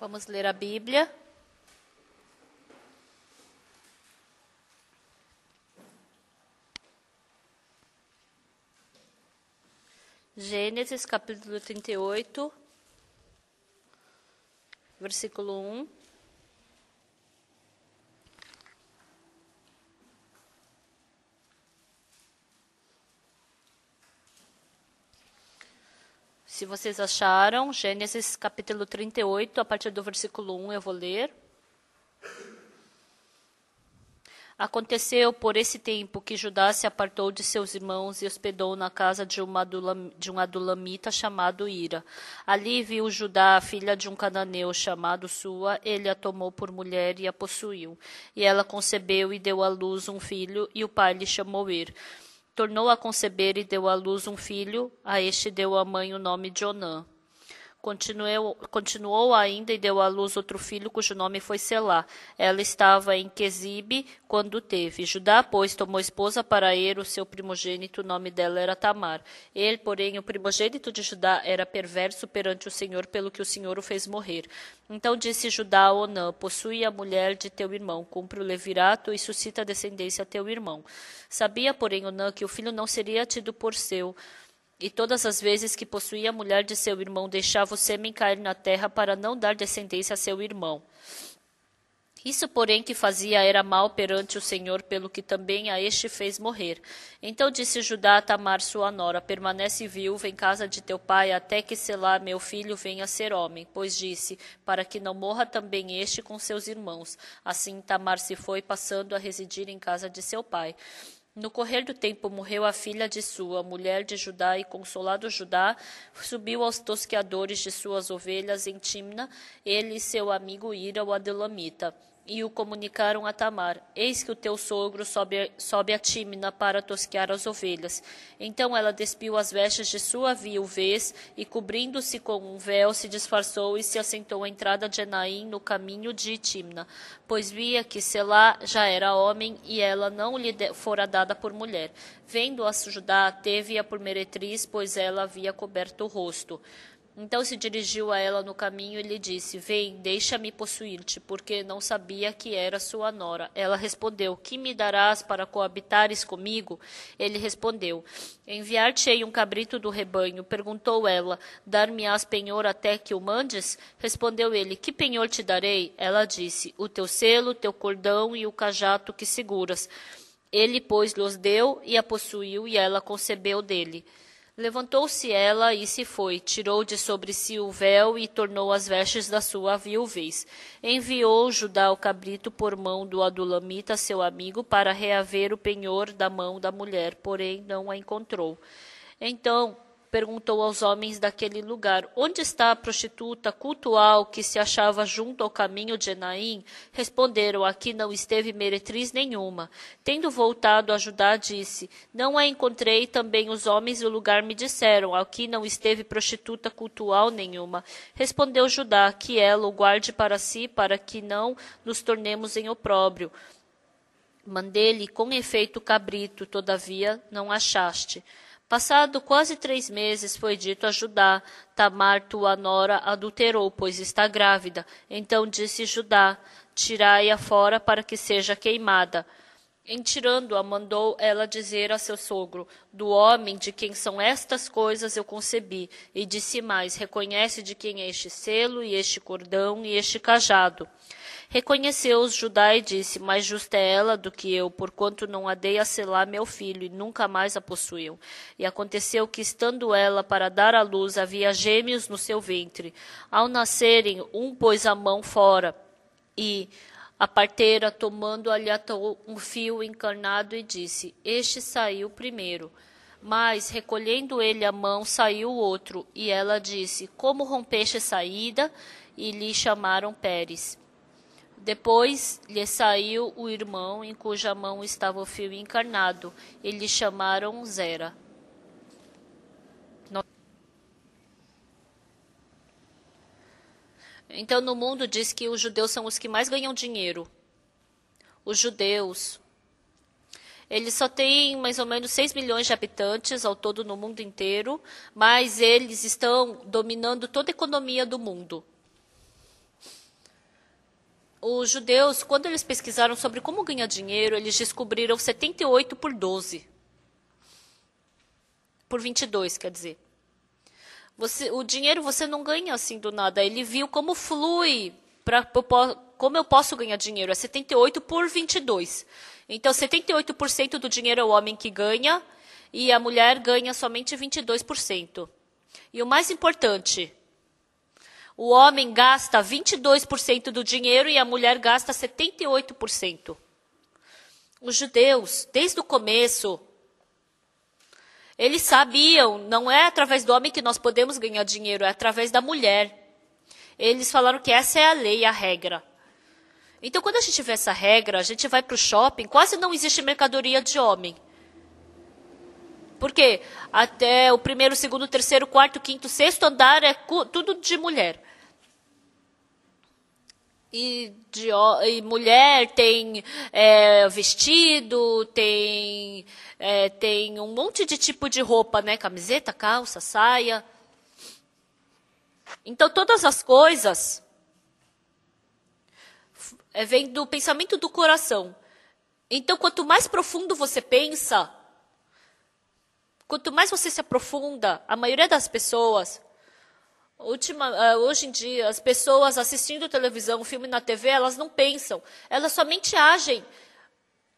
Vamos ler a Bíblia. Gênesis capítulo 38, versículo 1. Se vocês acharam, Gênesis capítulo 38, a partir do versículo 1, eu vou ler. Aconteceu por esse tempo que Judá se apartou de seus irmãos e hospedou na casa de, adulam, de um adulamita chamado Ira. Ali viu Judá, filha de um cananeu chamado Sua, ele a tomou por mulher e a possuiu. E ela concebeu e deu à luz um filho, e o pai lhe chamou Ir tornou a conceber e deu à luz um filho, a este deu a mãe o nome de Onã continuou ainda e deu à luz outro filho, cujo nome foi Selá. Ela estava em Quesibe quando teve. Judá, pois, tomou esposa para Er, o seu primogênito, o nome dela era Tamar. Ele, er, porém, o primogênito de Judá, era perverso perante o Senhor, pelo que o Senhor o fez morrer. Então disse Judá a Onã, possui a mulher de teu irmão, cumpre o levirato e suscita descendência a teu irmão. Sabia, porém, Onã que o filho não seria tido por seu e todas as vezes que possuía a mulher de seu irmão, deixava o sêmen cair na terra para não dar descendência a seu irmão. Isso, porém, que fazia era mal perante o Senhor, pelo que também a este fez morrer. Então disse Judá a Tamar, sua nora: Permanece viúva em casa de teu pai, até que Selá, meu filho, venha ser homem. Pois disse: Para que não morra também este com seus irmãos. Assim Tamar se foi, passando a residir em casa de seu pai. No correr do tempo morreu a filha de sua, mulher de Judá, e consolado Judá, subiu aos tosqueadores de suas ovelhas em Timna, ele e seu amigo Ira, o Adelamita e o comunicaram a Tamar: Eis que o teu sogro sobe, sobe a Tímina para tosquear as ovelhas. Então ela despiu as vestes de sua viuvez e, cobrindo-se com um véu, se disfarçou e se assentou à entrada de Enaim no caminho de Tímina, pois via que Selá já era homem e ela não lhe fora dada por mulher. Vendo-a Judá, teve-a por meretriz, pois ela havia coberto o rosto. Então se dirigiu a ela no caminho e lhe disse: Vem, deixa-me possuir-te, porque não sabia que era sua nora. Ela respondeu: Que me darás para coabitares comigo? Ele respondeu: Enviar-te-ei um cabrito do rebanho. Perguntou ela: Dar-me-ás penhor até que o mandes? Respondeu ele: Que penhor te darei? Ela disse: O teu selo, teu cordão e o cajato que seguras. Ele, pois, lhos deu e a possuiu, e ela concebeu dele. Levantou-se ela e se foi, tirou de sobre si o véu e tornou as vestes da sua viuvez. Enviou Judá o cabrito por mão do Adulamita, seu amigo, para reaver o penhor da mão da mulher, porém não a encontrou. Então perguntou aos homens daquele lugar: Onde está a prostituta cultual que se achava junto ao caminho de Enaim? Responderam: Aqui não esteve meretriz nenhuma. Tendo voltado a Judá, disse: Não a encontrei, também os homens do lugar me disseram: Aqui não esteve prostituta cultual nenhuma. Respondeu Judá: Que ela o guarde para si, para que não nos tornemos em opróbrio. Mandei-lhe com efeito cabrito, todavia não achaste. Passado quase três meses, foi dito a Judá: Tamar, tua nora, adulterou, pois está grávida. Então disse Judá: Tirai-a fora para que seja queimada. Em tirando-a, mandou ela dizer a seu sogro: Do homem de quem são estas coisas eu concebi. E disse mais: Reconhece de quem é este selo, e este cordão, e este cajado reconheceu os Judá e disse: Mais justa é ela do que eu, porquanto não a dei a selar meu filho, e nunca mais a possuiu. E aconteceu que, estando ela para dar à luz, havia gêmeos no seu ventre. Ao nascerem, um pôs a mão fora e a parteira, tomando-lhe um fio encarnado, e disse: Este saiu primeiro. Mas, recolhendo ele a mão, saiu o outro. E ela disse: Como rompeste saída? E lhe chamaram Pérez. Depois lhe saiu o irmão em cuja mão estava o fio encarnado, e lhe chamaram Zera. Então, no mundo, diz que os judeus são os que mais ganham dinheiro. Os judeus. Eles só têm mais ou menos 6 milhões de habitantes ao todo no mundo inteiro, mas eles estão dominando toda a economia do mundo os judeus, quando eles pesquisaram sobre como ganhar dinheiro, eles descobriram 78 por 12. Por 22, quer dizer. Você, o dinheiro você não ganha assim do nada. Ele viu como flui, pra, como eu posso ganhar dinheiro. É 78 por 22. Então, 78% do dinheiro é o homem que ganha e a mulher ganha somente 22%. E o mais importante, o homem gasta 22% do dinheiro e a mulher gasta 78%. Os judeus, desde o começo, eles sabiam, não é através do homem que nós podemos ganhar dinheiro, é através da mulher. Eles falaram que essa é a lei, a regra. Então, quando a gente vê essa regra, a gente vai para o shopping, quase não existe mercadoria de homem. Por quê? Até o primeiro, segundo, terceiro, quarto, quinto, sexto andar é tudo de mulher e, de, e mulher tem é, vestido, tem, é, tem um monte de tipo de roupa, né? Camiseta, calça, saia. Então, todas as coisas é, vêm do pensamento do coração. Então, quanto mais profundo você pensa, quanto mais você se aprofunda, a maioria das pessoas Última, eh, hoje em dia, as pessoas assistindo televisão, filme na TV, elas não pensam, elas somente agem.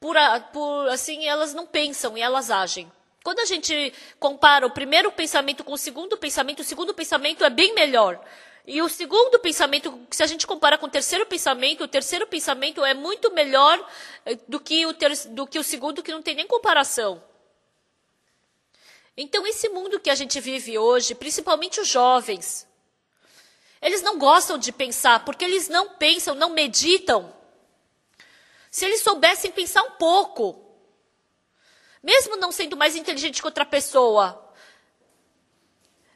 Por, por assim, elas não pensam e elas agem. Quando a gente compara o primeiro pensamento com o segundo pensamento, o segundo pensamento é bem melhor. E o segundo pensamento, se a gente compara com o terceiro pensamento, o terceiro pensamento é muito melhor eh, do que o, ter, do que o segundo, que não tem nem comparação. Então, esse mundo que a gente vive hoje, principalmente os jovens, eles não gostam de pensar, porque eles não pensam, não meditam. Se eles soubessem pensar um pouco, mesmo não sendo mais inteligente que outra pessoa,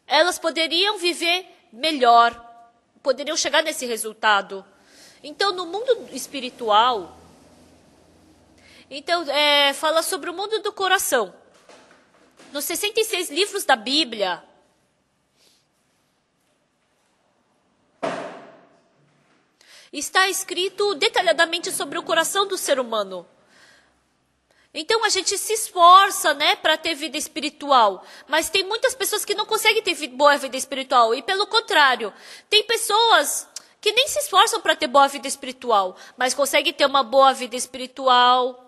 elas poderiam viver melhor, poderiam chegar nesse resultado. Então, no mundo espiritual, então é, fala sobre o mundo do coração. Nos 66 livros da Bíblia, está escrito detalhadamente sobre o coração do ser humano. Então a gente se esforça, né, para ter vida espiritual, mas tem muitas pessoas que não conseguem ter boa vida espiritual e pelo contrário, tem pessoas que nem se esforçam para ter boa vida espiritual, mas conseguem ter uma boa vida espiritual.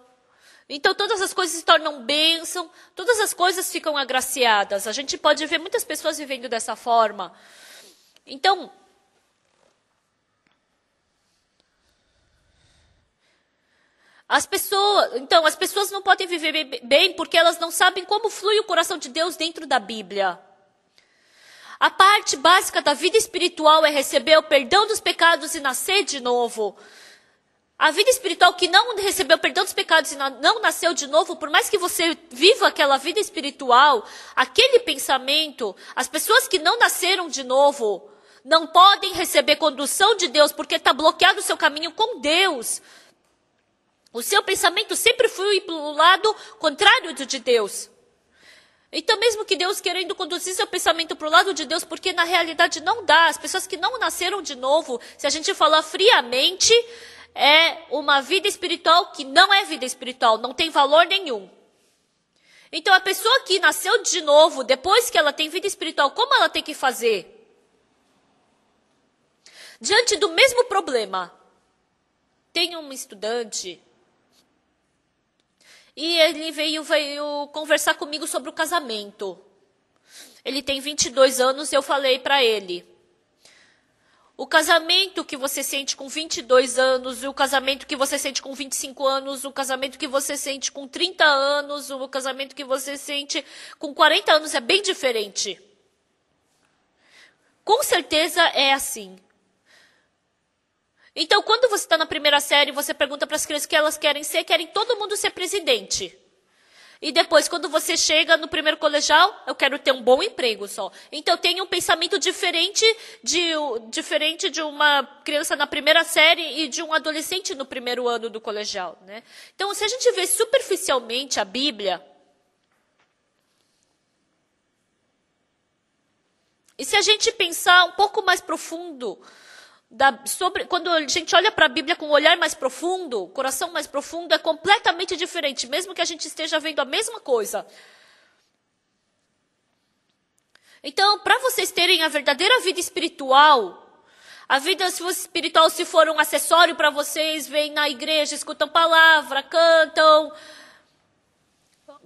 Então todas as coisas se tornam bênção, todas as coisas ficam agraciadas. A gente pode ver muitas pessoas vivendo dessa forma. Então, As pessoas, então, as pessoas não podem viver bem porque elas não sabem como flui o coração de Deus dentro da Bíblia. A parte básica da vida espiritual é receber o perdão dos pecados e nascer de novo. A vida espiritual que não recebeu perdão dos pecados e não nasceu de novo, por mais que você viva aquela vida espiritual, aquele pensamento, as pessoas que não nasceram de novo não podem receber condução de Deus porque está bloqueado o seu caminho com Deus. O seu pensamento sempre foi o lado contrário do de Deus. Então, mesmo que Deus querendo conduzir seu pensamento para o lado de Deus, porque na realidade não dá, as pessoas que não nasceram de novo, se a gente falar friamente, é uma vida espiritual que não é vida espiritual, não tem valor nenhum. Então, a pessoa que nasceu de novo, depois que ela tem vida espiritual, como ela tem que fazer? Diante do mesmo problema, tem um estudante e ele veio, veio conversar comigo sobre o casamento. Ele tem 22 anos e eu falei para ele. O casamento que você sente com 22 anos, o casamento que você sente com 25 anos, o casamento que você sente com 30 anos, o casamento que você sente com 40 anos é bem diferente. Com certeza é assim. Então, quando você está na primeira série, você pergunta para as crianças que elas querem ser, querem todo mundo ser presidente. E depois, quando você chega no primeiro colegial, eu quero ter um bom emprego só. Então, tem um pensamento diferente de, diferente de uma criança na primeira série e de um adolescente no primeiro ano do colegial. Né? Então, se a gente vê superficialmente a Bíblia, e se a gente pensar um pouco mais profundo, da, sobre, quando a gente olha para a Bíblia com um olhar mais profundo, coração mais profundo, é completamente diferente, mesmo que a gente esteja vendo a mesma coisa. Então, para vocês terem a verdadeira vida espiritual, a vida espiritual, se for um acessório para vocês, vem na igreja, escutam palavra, cantam,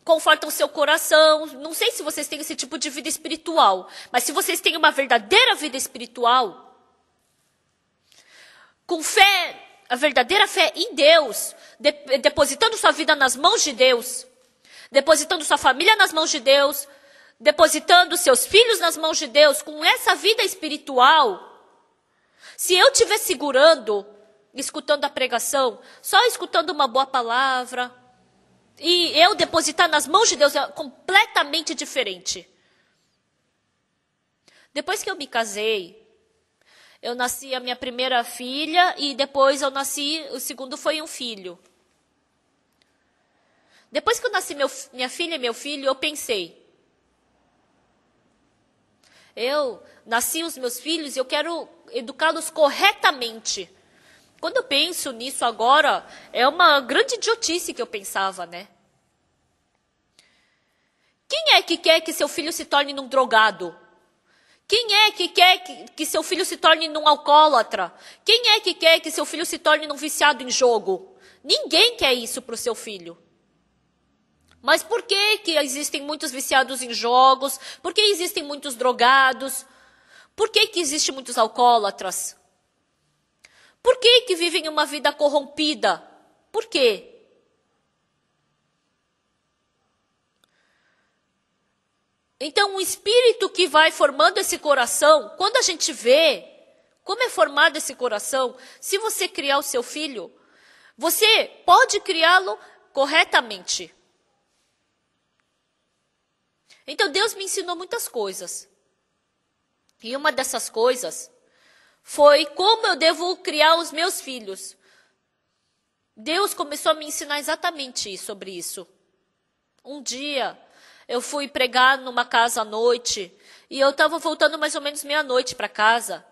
confortam seu coração. Não sei se vocês têm esse tipo de vida espiritual, mas se vocês têm uma verdadeira vida espiritual, com fé, a verdadeira fé em Deus, de, depositando sua vida nas mãos de Deus, depositando sua família nas mãos de Deus, depositando seus filhos nas mãos de Deus, com essa vida espiritual, se eu estiver segurando, escutando a pregação, só escutando uma boa palavra, e eu depositar nas mãos de Deus é completamente diferente. Depois que eu me casei, eu nasci a minha primeira filha e depois eu nasci, o segundo foi um filho. Depois que eu nasci meu, minha filha e meu filho, eu pensei. Eu nasci os meus filhos e eu quero educá-los corretamente. Quando eu penso nisso agora, é uma grande idiotice que eu pensava, né? Quem é que quer que seu filho se torne um drogado? Quem é que quer que, que seu filho se torne um alcoólatra? Quem é que quer que seu filho se torne um viciado em jogo? Ninguém quer isso para o seu filho. Mas por que, que existem muitos viciados em jogos? Por que existem muitos drogados? Por que, que existem muitos alcoólatras? Por que, que vivem uma vida corrompida? Por quê? Então, o espírito que vai formando esse coração, quando a gente vê como é formado esse coração, se você criar o seu filho, você pode criá-lo corretamente. Então, Deus me ensinou muitas coisas. E uma dessas coisas foi como eu devo criar os meus filhos. Deus começou a me ensinar exatamente sobre isso. Um dia, eu fui pregar numa casa à noite e eu estava voltando mais ou menos meia-noite para casa.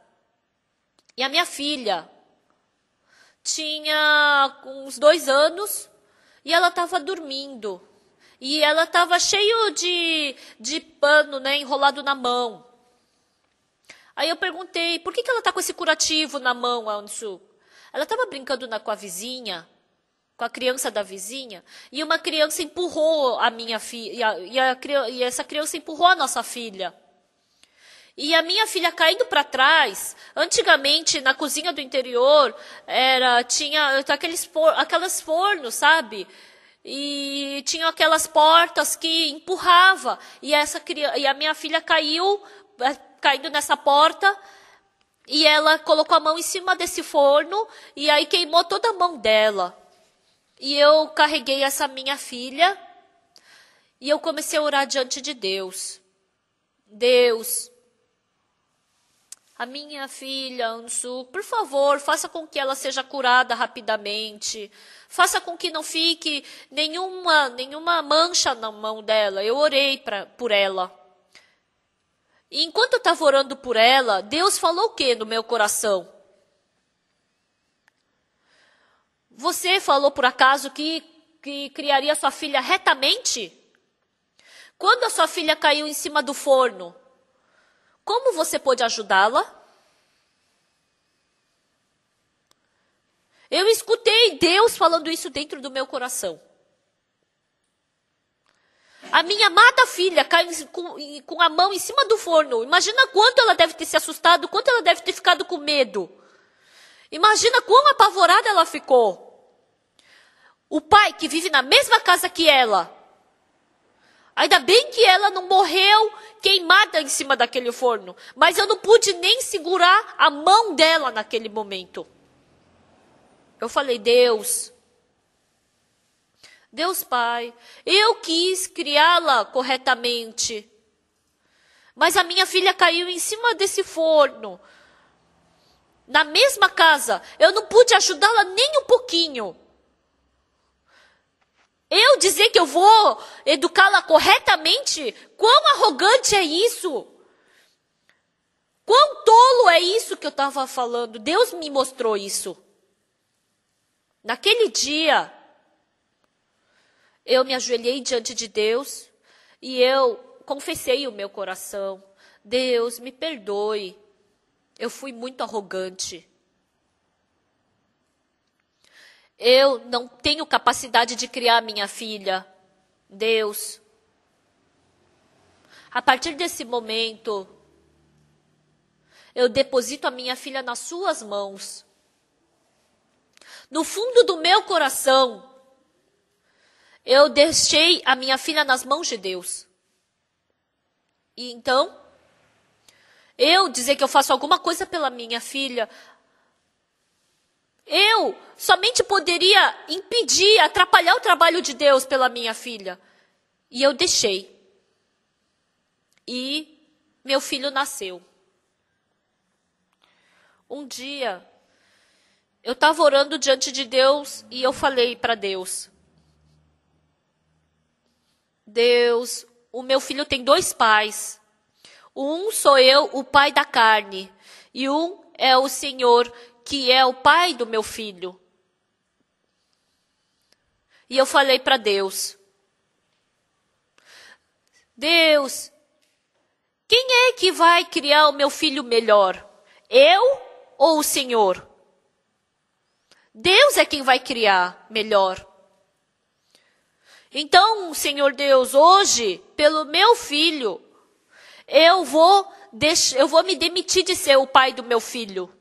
E a minha filha tinha uns dois anos e ela estava dormindo. E ela estava cheio de, de pano né, enrolado na mão. Aí eu perguntei, por que, que ela está com esse curativo na mão, Ansu? Ela estava brincando na, com a vizinha com a criança da vizinha e uma criança empurrou a minha filha e, e, e essa criança empurrou a nossa filha. E a minha filha caindo para trás, antigamente na cozinha do interior era tinha aqueles for, aquelas fornos, sabe? E tinha aquelas portas que empurrava e essa e a minha filha caiu é, caindo nessa porta e ela colocou a mão em cima desse forno e aí queimou toda a mão dela. E eu carreguei essa minha filha e eu comecei a orar diante de Deus. Deus, a minha filha Ansu, por favor, faça com que ela seja curada rapidamente. Faça com que não fique nenhuma, nenhuma mancha na mão dela. Eu orei pra, por ela. E enquanto eu estava orando por ela, Deus falou o que no meu coração? Você falou por acaso que, que criaria sua filha retamente? Quando a sua filha caiu em cima do forno, como você pôde ajudá-la? Eu escutei Deus falando isso dentro do meu coração. A minha amada filha caiu com, com, a mão em cima do forno. Imagina quanto ela deve ter se assustado, quanto ela deve ter ficado com medo. Imagina quão apavorada ela ficou. O pai que vive na mesma casa que ela. Ainda bem que ela não morreu queimada em cima daquele forno, mas eu não pude nem segurar a mão dela naquele momento. Eu falei: "Deus, Deus Pai, eu quis criá-la corretamente. Mas a minha filha caiu em cima desse forno. Na mesma casa, eu não pude ajudá-la nem um pouquinho. Eu dizer que eu vou educá-la corretamente? Quão arrogante é isso? Quão tolo é isso que eu estava falando? Deus me mostrou isso. Naquele dia, eu me ajoelhei diante de Deus e eu confessei o meu coração. Deus, me perdoe. Eu fui muito arrogante. Eu não tenho capacidade de criar minha filha. Deus. A partir desse momento, eu deposito a minha filha nas suas mãos. No fundo do meu coração, eu deixei a minha filha nas mãos de Deus. E então, eu dizer que eu faço alguma coisa pela minha filha eu somente poderia impedir, atrapalhar o trabalho de Deus pela minha filha. E eu deixei. E meu filho nasceu. Um dia, eu estava orando diante de Deus e eu falei para Deus: Deus, o meu filho tem dois pais. Um sou eu, o pai da carne, e um é o Senhor que é o pai do meu filho. E eu falei para Deus: Deus, quem é que vai criar o meu filho melhor? Eu ou o Senhor? Deus é quem vai criar melhor. Então, Senhor Deus, hoje, pelo meu filho, eu vou, eu vou me demitir de ser o pai do meu filho.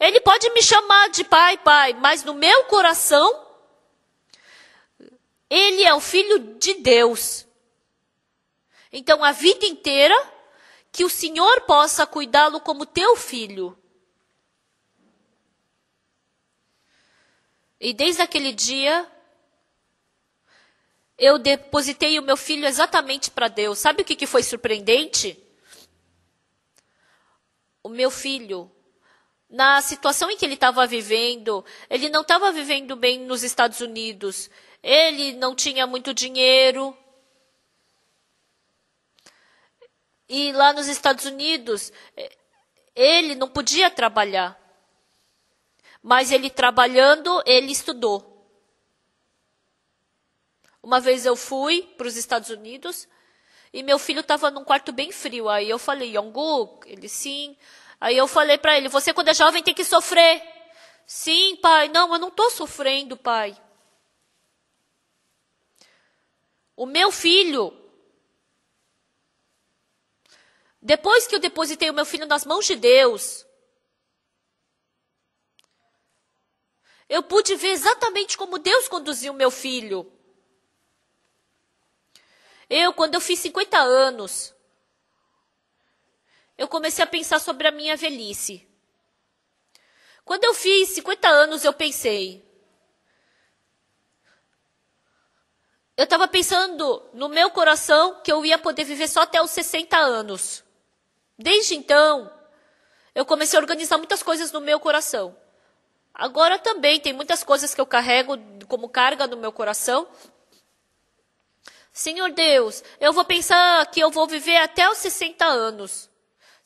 Ele pode me chamar de pai, pai, mas no meu coração, ele é o filho de Deus. Então, a vida inteira, que o Senhor possa cuidá-lo como teu filho. E desde aquele dia, eu depositei o meu filho exatamente para Deus. Sabe o que, que foi surpreendente? O meu filho na situação em que ele estava vivendo, ele não estava vivendo bem nos Estados Unidos, ele não tinha muito dinheiro. E lá nos Estados Unidos, eh, ele não podia trabalhar. Mas ele trabalhando, ele estudou. Uma vez eu fui para os Estados Unidos e meu filho estava num quarto bem frio. Aí eu falei, Yongguk? Ele, sim. Aí eu falei para ele: Você, quando é jovem, tem que sofrer. Sim, pai. Não, eu não estou sofrendo, pai. O meu filho. Depois que eu depositei o meu filho nas mãos de Deus, eu pude ver exatamente como Deus conduziu o meu filho. Eu, quando eu fiz 50 anos, eu comecei a pensar sobre a minha velhice. Quando eu fiz 50 anos, eu pensei. Eu estava pensando no meu coração que eu ia poder viver só até os 60 anos. Desde então, eu comecei a organizar muitas coisas no meu coração. Agora também tem muitas coisas que eu carrego como carga no meu coração. Senhor Deus, eu vou pensar que eu vou viver até os 60 anos.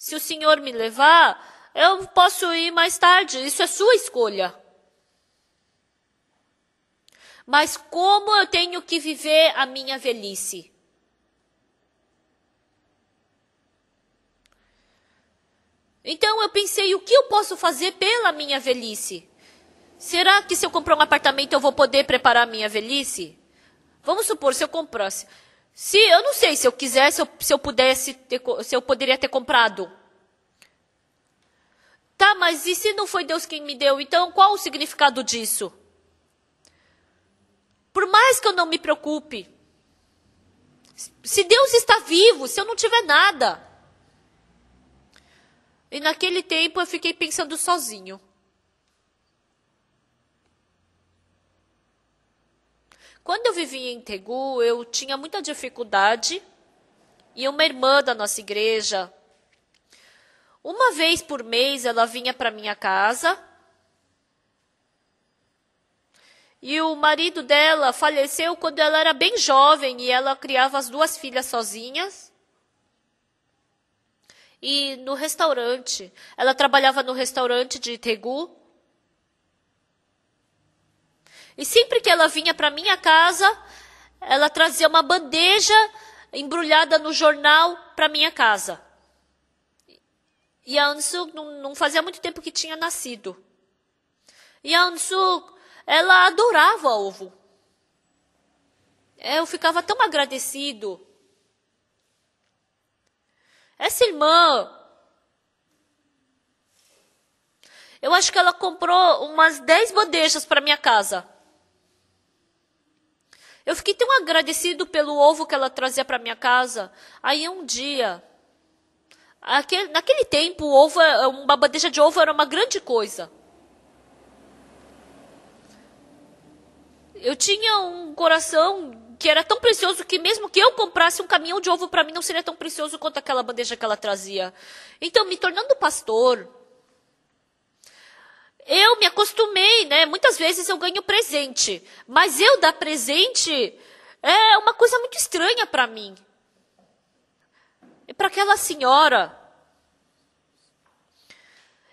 Se o senhor me levar, eu posso ir mais tarde. Isso é sua escolha. Mas como eu tenho que viver a minha velhice? Então eu pensei, o que eu posso fazer pela minha velhice? Será que se eu comprar um apartamento eu vou poder preparar a minha velhice? Vamos supor, se eu comprasse. Se eu não sei se eu quisesse, se eu, pudesse, ter, se eu poderia ter comprado. Tá, mas e se não foi Deus quem me deu? Então qual o significado disso? Por mais que eu não me preocupe, se Deus está vivo, se eu não tiver nada. E naquele tempo eu fiquei pensando sozinho. Quando eu vivia em Tegu, eu tinha muita dificuldade e uma irmã da nossa igreja, uma vez por mês, ela vinha para minha casa E o marido dela faleceu quando ela era bem jovem e ela criava as duas filhas sozinhas. E no restaurante, ela trabalhava no restaurante de Tegu. E sempre que ela vinha para minha casa, ela trazia uma bandeja embrulhada no jornal para minha casa. E a Ansuk não, fazia muito tempo que tinha nascido. E a Ansuk, ela adorava ovo. Eu ficava tão agradecido. Essa irmã, eu acho que ela comprou umas 10 bandejas para minha casa. Eu fiquei tão agradecido pelo ovo que ela trazia para minha casa. Aí um dia, aquele, naquele tempo, ovo, uma bandeja de ovo era uma grande coisa. Eu tinha um coração que era tão precioso que mesmo que eu comprasse um caminhão de ovo para mim não seria tão precioso quanto aquela bandeja que ela trazia. Então, me tornando pastor, eu me acostumei, né? Muitas vezes eu ganho presente, mas eu dar presente é uma coisa muito estranha para mim. E para aquela senhora,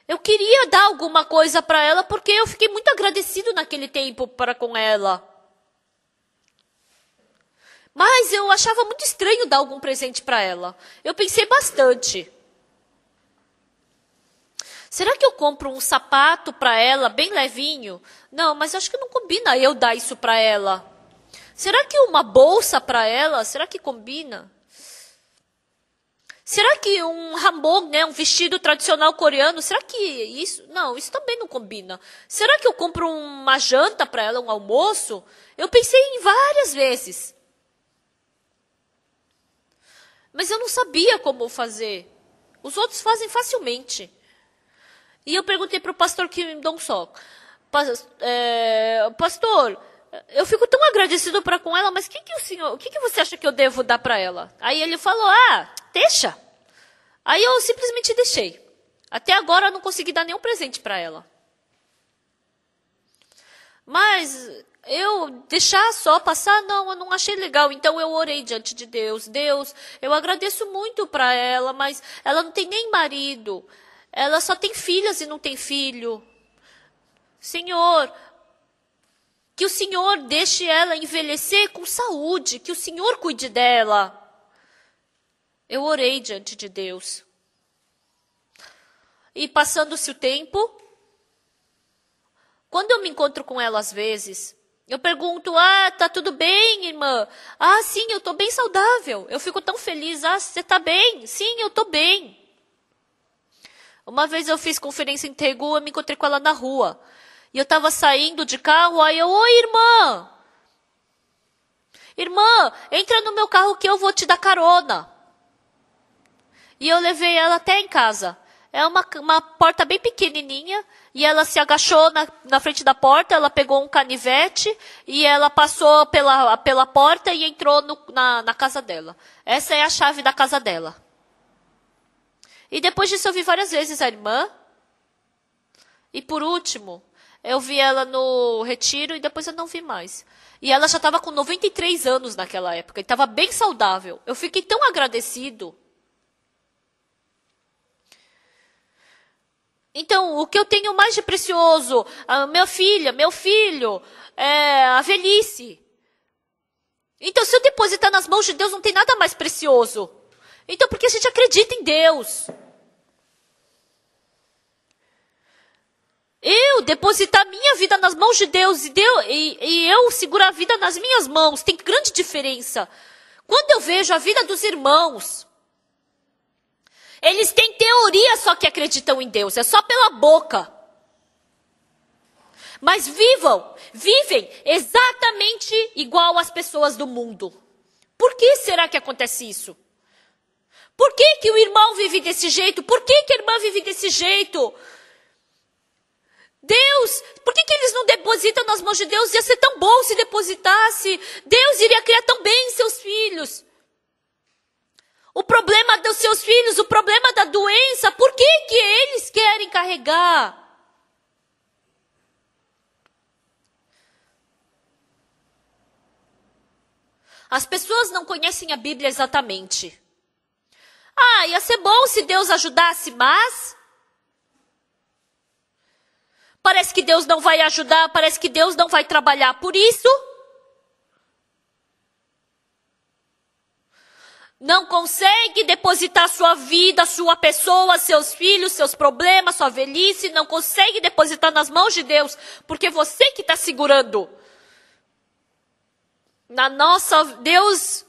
eu queria dar alguma coisa para ela porque eu fiquei muito agradecido naquele tempo para com ela. Mas eu achava muito estranho dar algum presente para ela. Eu pensei bastante. Será que eu compro um sapato para ela bem levinho? Não, mas acho que não combina eu dar isso para ela. Será que uma bolsa para ela? Será que combina? Será que um hanbok, né, um vestido tradicional coreano, será que isso? Não, isso também não combina. Será que eu compro uma janta para ela, um almoço? Eu pensei em várias vezes. Mas eu não sabia como fazer. Os outros fazem facilmente. E eu perguntei para o pastor Kim Dong-sok, é, pastor, eu fico tão agradecido para com ela, mas que que o senhor, o que, que você acha que eu devo dar para ela? Aí ele falou, ah, deixa. Aí eu simplesmente deixei. Até agora eu não consegui dar nenhum presente para ela. Mas eu deixar só passar, não, eu não achei legal. Então eu orei diante de Deus. Deus, eu agradeço muito para ela, mas ela não tem nem marido. Ela só tem filhas e não tem filho. Senhor, que o Senhor deixe ela envelhecer com saúde, que o Senhor cuide dela. Eu orei diante de Deus. E passando-se o tempo, quando eu me encontro com ela às vezes, eu pergunto: Ah, tá tudo bem, irmã? Ah, sim, eu tô bem saudável. Eu fico tão feliz. Ah, você tá bem? Sim, eu tô bem. Uma vez eu fiz conferência em Tegu, eu me encontrei com ela na rua. E eu estava saindo de carro, aí eu, oi, irmã! Irmã, entra no meu carro que eu vou te dar carona. E eu levei ela até em casa. É uma, uma porta bem pequenininha e ela se agachou na, na frente da porta, ela pegou um canivete e ela passou pela, pela porta e entrou no, na, na casa dela. Essa é a chave da casa dela. E depois disso eu vi várias vezes a irmã. E por último, eu vi ela no retiro e depois eu não vi mais. E ela já estava com 93 anos naquela época, e estava bem saudável. Eu fiquei tão agradecido. Então, o que eu tenho mais de precioso? A ah, minha filha, meu filho, é, a velhice. Então, se eu depositar nas mãos de Deus, não tem nada mais precioso. Então, porque a gente acredita em Deus. Eu depositar minha vida nas mãos de Deus e, Deus, e, e eu segurar a vida nas minhas mãos, tem grande diferença. Quando eu vejo a vida dos irmãos, eles têm teoria só que acreditam em Deus, é só pela boca. Mas vivam, vivem exatamente igual as pessoas do mundo. Por que será que acontece isso? Por que, que o irmão vive desse jeito? Por que, que a irmã vive desse jeito? Deus, por que, que eles não depositam nas mãos de Deus? Ia ser tão bom se depositasse. Deus iria criar tão bem seus filhos. O problema dos seus filhos, o problema da doença, por que, que eles querem carregar? As pessoas não conhecem a Bíblia exatamente. Ah, ia ser bom se Deus ajudasse, mas. Parece que Deus não vai ajudar, parece que Deus não vai trabalhar por isso. Não consegue depositar sua vida, sua pessoa, seus filhos, seus problemas, sua velhice, não consegue depositar nas mãos de Deus, porque você que está segurando. Na nossa, Deus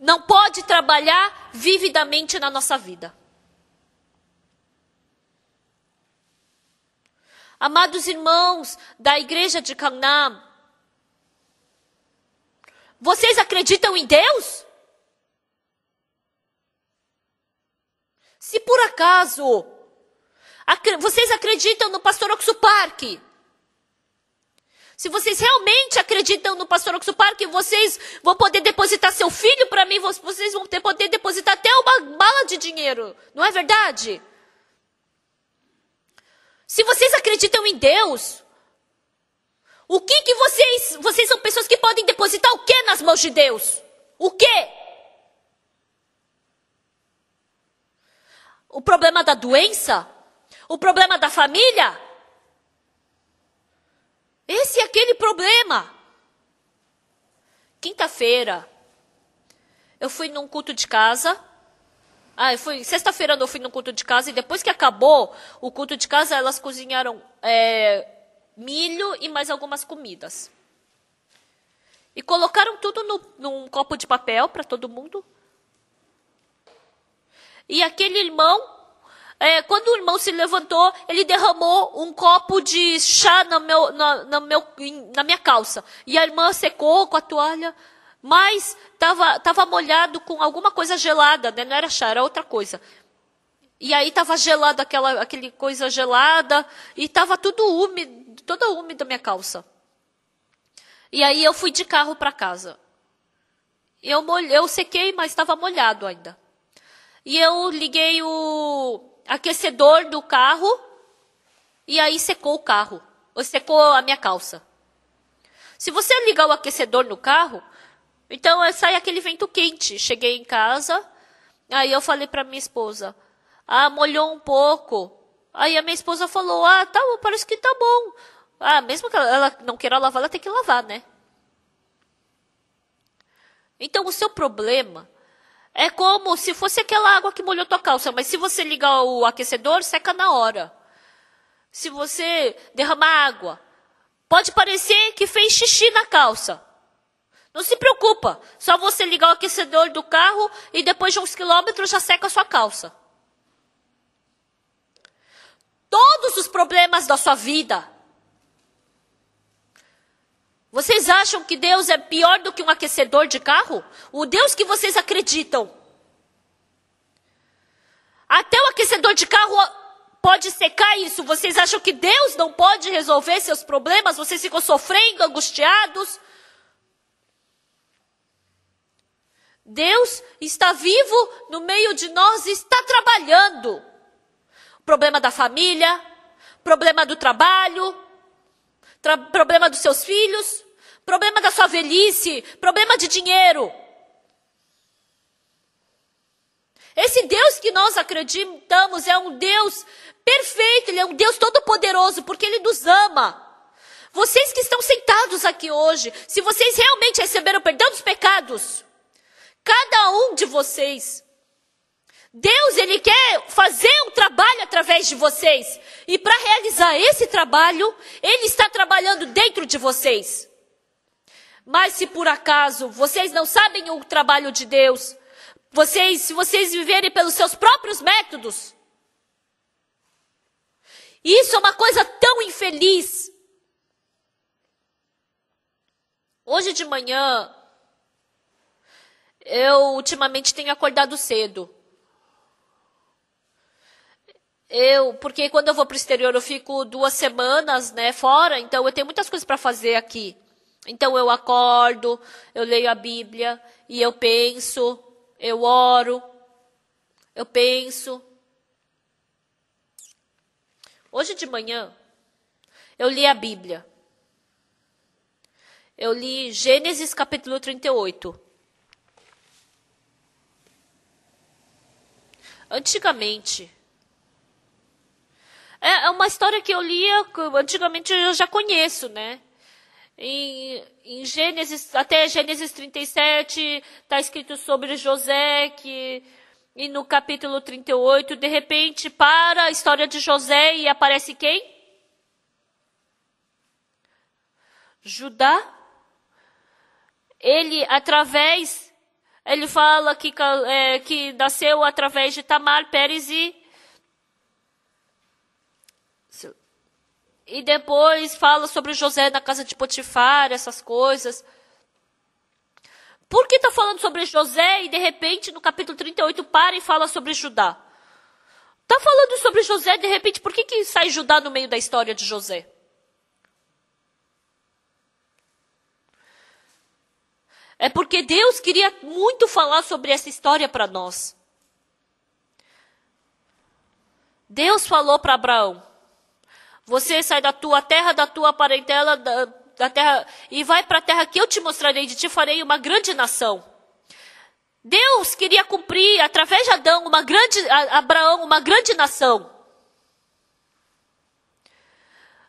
não pode trabalhar vividamente na nossa vida. Amados irmãos da igreja de Canaã, vocês acreditam em Deus? Se por acaso vocês acreditam no pastor Oxupark, se vocês realmente acreditam no pastor Oxupar, que vocês vão poder depositar seu filho para mim, vocês vão ter, poder depositar até uma bala de dinheiro. Não é verdade? Se vocês acreditam em Deus, o que que vocês, vocês são pessoas que podem depositar o que nas mãos de Deus? O que? O problema da doença? O problema da família? Esse é aquele problema. Quinta-feira, eu fui num culto de casa. Ah, eu fui. Sexta-feira eu fui num culto de casa e depois que acabou o culto de casa, elas cozinharam é, milho e mais algumas comidas. E colocaram tudo no, num copo de papel para todo mundo. E aquele irmão é, quando o irmão se levantou, ele derramou um copo de chá na, meu, na, na, meu, na minha calça. E a irmã secou com a toalha, mas estava molhado com alguma coisa gelada, né? não era chá, era outra coisa. E aí estava gelado aquela aquele coisa gelada e estava tudo úmido, toda úmida a minha calça. E aí eu fui de carro para casa. Eu, molhei, eu sequei, mas estava molhado ainda. E eu liguei o aquecedor do carro e aí secou o carro, ou secou a minha calça. Se você ligar o aquecedor no carro, então sai aquele vento quente. Cheguei em casa, aí eu falei para minha esposa: "Ah, molhou um pouco". Aí a minha esposa falou: "Ah, tá, parece que tá bom". Ah, mesmo que ela não queira lavar, ela tem que lavar, né? Então o seu problema é como se fosse aquela água que molhou tua calça, mas se você ligar o aquecedor, seca na hora. Se você derramar água, pode parecer que fez xixi na calça. Não se preocupa, só você ligar o aquecedor do carro e depois de uns quilômetros já seca a sua calça. Todos os problemas da sua vida vocês acham que Deus é pior do que um aquecedor de carro? O Deus que vocês acreditam. Até o aquecedor de carro pode secar isso. Vocês acham que Deus não pode resolver seus problemas? Vocês ficam sofrendo, angustiados. Deus está vivo no meio de nós e está trabalhando. Problema da família, problema do trabalho, problema dos seus filhos, problema da sua velhice, problema de dinheiro. Esse Deus que nós acreditamos é um Deus perfeito, ele é um Deus todo-poderoso, porque ele nos ama. Vocês que estão sentados aqui hoje, se vocês realmente receberam o perdão dos pecados, cada um de vocês Deus, Ele quer fazer um trabalho através de vocês. E para realizar esse trabalho, Ele está trabalhando dentro de vocês. Mas se por acaso vocês não sabem o trabalho de Deus, vocês, se vocês viverem pelos seus próprios métodos, isso é uma coisa tão infeliz. Hoje de manhã, eu ultimamente tenho acordado cedo. Eu, porque quando eu vou para o exterior eu fico duas semanas, né, fora, então eu tenho muitas coisas para fazer aqui. Então eu acordo, eu leio a Bíblia e eu penso, eu oro, eu penso. Hoje de manhã eu li a Bíblia. Eu li Gênesis capítulo 38. Antigamente, é, é uma história que eu lia, antigamente eu já conheço, né? Em, em Gênesis, até Gênesis 37, está escrito sobre José, que, e no capítulo 38, de repente, para a história de José e aparece quem? Judá. Ele, através, ele fala que, é, que nasceu através de Tamar, Pérez e E depois fala sobre José na casa de Potifar, essas coisas. Por que está falando sobre José e de repente no capítulo 38 para e fala sobre Judá? Está falando sobre José de repente, por que, que sai Judá no meio da história de José? É porque Deus queria muito falar sobre essa história para nós. Deus falou para Abraão: você sai da tua terra, da tua parentela, da, da terra, e vai para a terra que eu te mostrarei, de te farei uma grande nação. Deus queria cumprir, através de Adão, uma grande, Abraão, uma grande nação.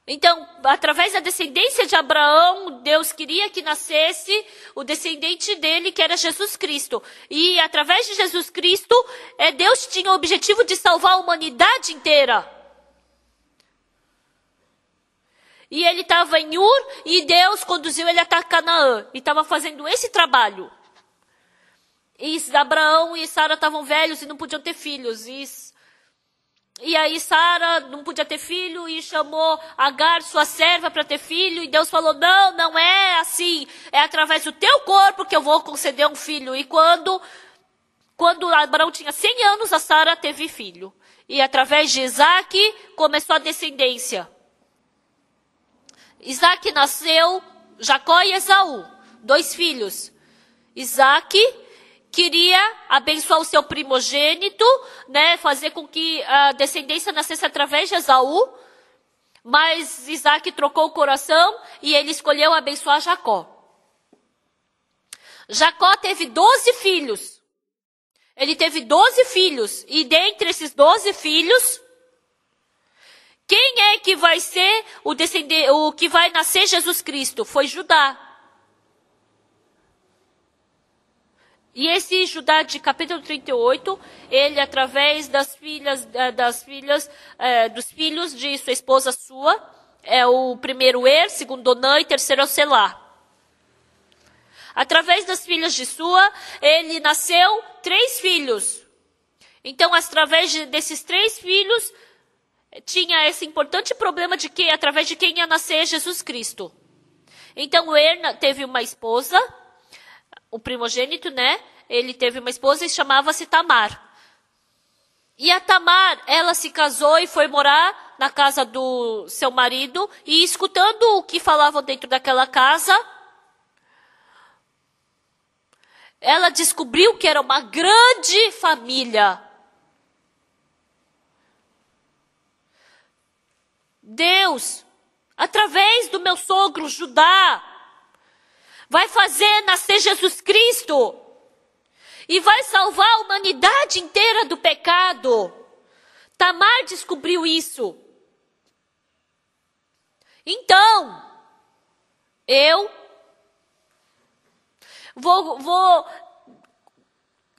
Então, através da descendência de Abraão, Deus queria que nascesse o descendente dele, que era Jesus Cristo. E através de Jesus Cristo, é, Deus tinha o objetivo de salvar a humanidade inteira. E ele estava em Ur e Deus conduziu ele até Canaã. E estava fazendo esse trabalho. E Abraão e Sara estavam velhos e não podiam ter filhos. E, e aí Sara não podia ter filho e chamou Agar, sua serva, para ter filho. E Deus falou: Não, não é assim. É através do teu corpo que eu vou conceder um filho. E quando, quando Abraão tinha 100 anos, a Sara teve filho. E através de Isaac começou a descendência. Isaac nasceu Jacó e Esaú, dois filhos. Isaac queria abençoar o seu primogênito, né, fazer com que a descendência nascesse através de Esaú, mas Isaac trocou o coração e ele escolheu abençoar Jacó. Jacó teve doze filhos. Ele teve doze filhos, e dentre esses doze filhos, quem é que vai ser o, descender, o que vai nascer Jesus Cristo? Foi Judá. E esse Judá de capítulo 38, ele através das filhas, das filhas, é, dos filhos de sua esposa sua, é o primeiro Er, segundo Donã e terceiro Selá. Através das filhas de sua, ele nasceu três filhos. Então, através de, desses três filhos, tinha esse importante problema de que, através de quem ia nascer Jesus Cristo. Então, Erna teve uma esposa, o primogênito, né? Ele teve uma esposa e chamava-se Tamar. E a Tamar, ela se casou e foi morar na casa do seu marido e escutando o que falavam dentro daquela casa, ela descobriu que era uma grande família. Deus, através do meu sogro Judá, vai fazer nascer Jesus Cristo e vai salvar a humanidade inteira do pecado. Tamar descobriu isso. Então, eu vou, vou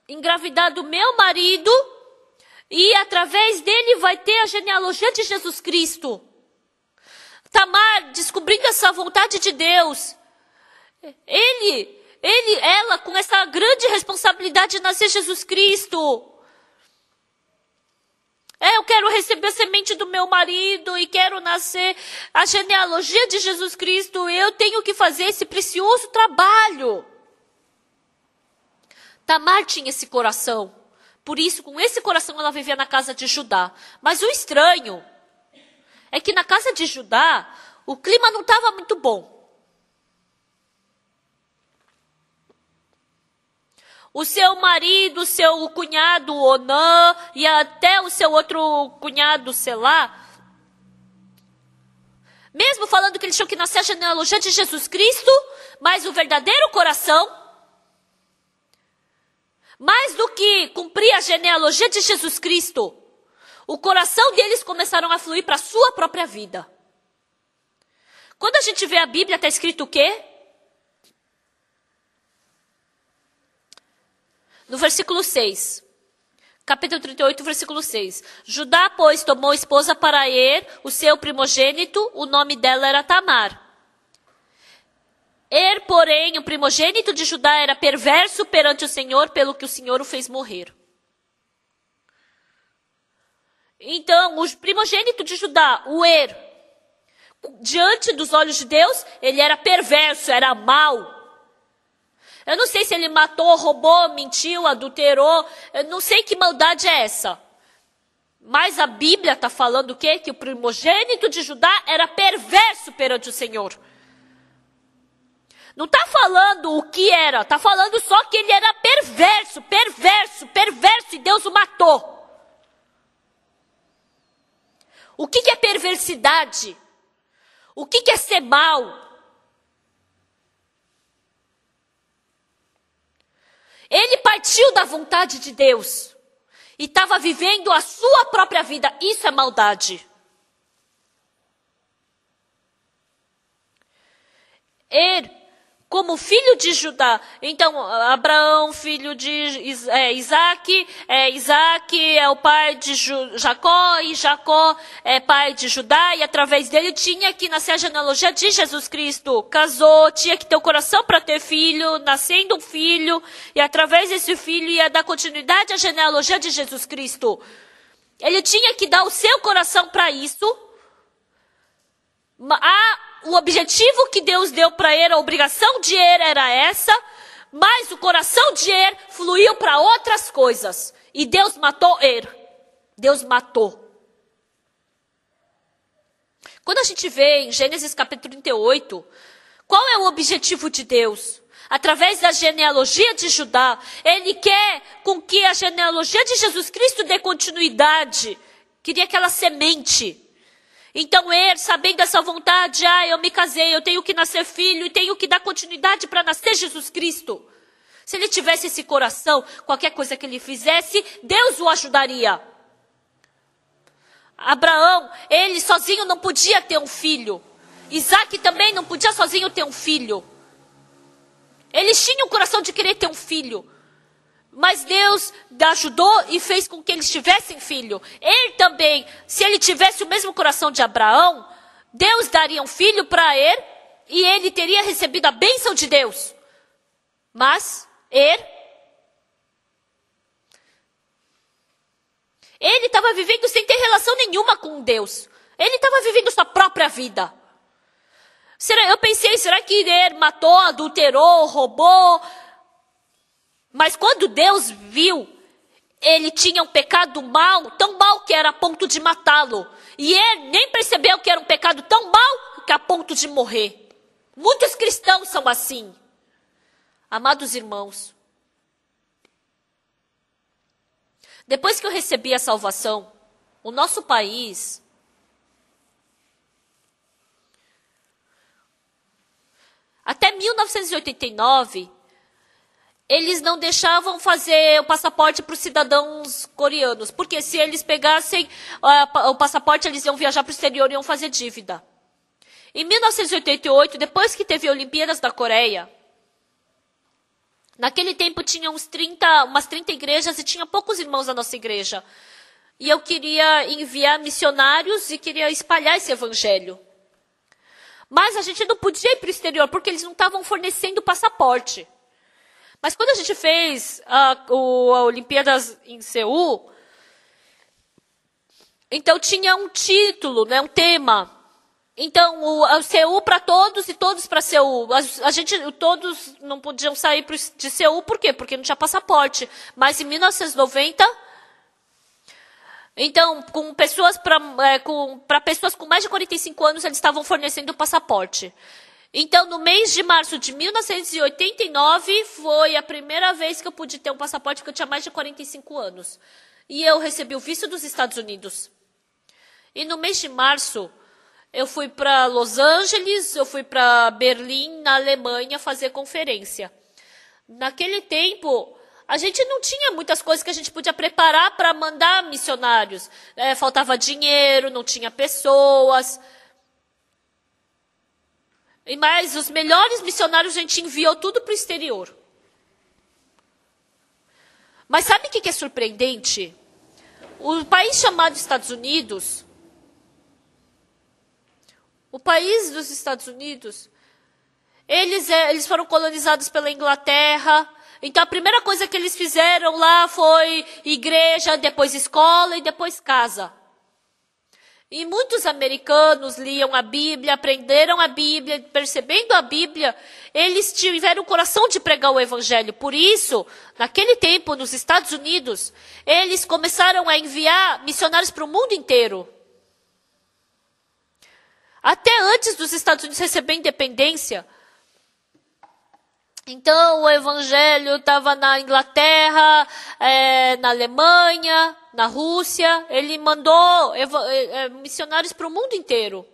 engravidar do meu marido e através dele vai ter a genealogia de Jesus Cristo. Tamar descobrindo essa vontade de Deus. Ele, ele, ela com essa grande responsabilidade de nascer Jesus Cristo. É, eu quero receber a semente do meu marido e quero nascer a genealogia de Jesus Cristo. Eu tenho que fazer esse precioso trabalho. Tamar tinha esse coração. Por isso, com esse coração, ela vivia na casa de Judá. Mas o estranho é que na casa de Judá o clima não estava muito bom. O seu marido, o seu cunhado Onã e até o seu outro cunhado, sei lá, mesmo falando que eles tinham que nascer a genealogia de Jesus Cristo, mas o verdadeiro coração, mais do que cumprir a genealogia de Jesus Cristo, o coração deles começaram a fluir para a sua própria vida. Quando a gente vê a Bíblia, está escrito o quê? No versículo 6. Capítulo 38, versículo 6. Judá, pois, tomou esposa para Er, o seu primogênito, o nome dela era Tamar. Er, porém, o primogênito de Judá era perverso perante o Senhor, pelo que o Senhor o fez morrer. Então, o primogênito de Judá, o Er, diante dos olhos de Deus, ele era perverso, era mau. Eu não sei se ele matou, roubou, mentiu, adulterou, eu não sei que maldade é essa. Mas a Bíblia está falando o quê? Que o primogênito de Judá era perverso perante o Senhor. Não está falando o que era, está falando só que ele era perverso, perverso, perverso e Deus o matou. O que, é perversidade? O que, que é ser mal? Ele partiu da vontade de Deus e estava vivendo a sua própria vida. Isso é maldade. Ele er como filho de Judá. Então, Abraão, filho de é, Isaac, é, Isaac é o pai de Ju, Jacó, e Jacó é pai de Judá, e através dele tinha que nascer a genealogia de Jesus Cristo. Casou, tinha que ter o coração para ter filho, nascendo um filho, e através desse filho ia dar continuidade à genealogia de Jesus Cristo. Ele tinha que dar o seu coração para isso. A o objetivo que Deus deu para ele, a obrigação de ele era essa, mas o coração de Er fluiu para outras coisas. E Deus matou Er. Deus matou. Quando a gente vê em Gênesis capítulo 38, qual é o objetivo de Deus? Através da genealogia de Judá, ele quer com que a genealogia de Jesus Cristo dê continuidade, queria aquela semente então ele, er, sabendo dessa vontade, ah, eu me casei, eu tenho que nascer filho e tenho que dar continuidade para nascer Jesus Cristo. Se ele tivesse esse coração, qualquer coisa que ele fizesse, Deus o ajudaria. Abraão, ele sozinho não podia ter um filho. Isaac também não podia sozinho ter um filho. Eles tinham o coração de querer ter um filho. Mas Deus ajudou e fez com que eles tivessem filho. Ele também, se ele tivesse o mesmo coração de Abraão, Deus daria um filho para ele er e ele teria recebido a bênção de Deus. Mas er, ele, Ele estava vivendo sem ter relação nenhuma com Deus. Ele estava vivendo sua própria vida. Será, eu pensei, será que ele er matou, adulterou, roubou? Mas quando Deus viu, ele tinha um pecado mal, tão mal que era a ponto de matá-lo. E ele nem percebeu que era um pecado tão mal que a ponto de morrer. Muitos cristãos são assim. Amados irmãos, depois que eu recebi a salvação, o nosso país até 1989 eles não deixavam fazer o passaporte para os cidadãos coreanos, porque se eles pegassem uh, o passaporte, eles iam viajar para o exterior e iam fazer dívida. Em 1988, depois que teve Olimpíadas da Coreia, naquele tempo tinha uns 30, umas 30 igrejas e tinha poucos irmãos da nossa igreja. E eu queria enviar missionários e queria espalhar esse evangelho. Mas a gente não podia ir para o exterior porque eles não estavam fornecendo passaporte. Mas quando a gente fez a, ah, o, a Olimpíadas em Seul, então tinha um título, né, um tema. Então, o, o Seul para todos e todos para Seul. A, a, gente, todos não podiam sair pro, de Seul, por quê? Porque não tinha passaporte. Mas em 1990, então, com pessoas para é, pessoas com mais de 45 anos, eles estavam fornecendo o passaporte. Então, no mês de março de 1989, foi a primeira vez que eu pude ter um passaporte, porque eu tinha mais de 45 anos. E eu recebi o visto dos Estados Unidos. E no mês de março, eu fui para Los Angeles, eu fui para Berlim, na Alemanha, fazer conferência. Naquele tempo, a gente não tinha muitas coisas que a gente podia preparar para mandar missionários. É, faltava dinheiro, não tinha pessoas. E mais, os melhores missionários a gente enviou tudo para o exterior. Mas sabe o que é surpreendente? O país chamado Estados Unidos, o país dos Estados Unidos, eles, é, eles foram colonizados pela Inglaterra. Então a primeira coisa que eles fizeram lá foi igreja, depois escola e depois casa. E muitos americanos liam a Bíblia, aprenderam a Bíblia, percebendo a Bíblia, eles tiveram o coração de pregar o Evangelho. Por isso, naquele tempo, nos Estados Unidos, eles começaram a enviar missionários para o mundo inteiro. Até antes dos Estados Unidos receberem independência, então, o evangelho estava na Inglaterra, é, na Alemanha, na Rússia. Ele mandou é, é, missionários para o mundo inteiro.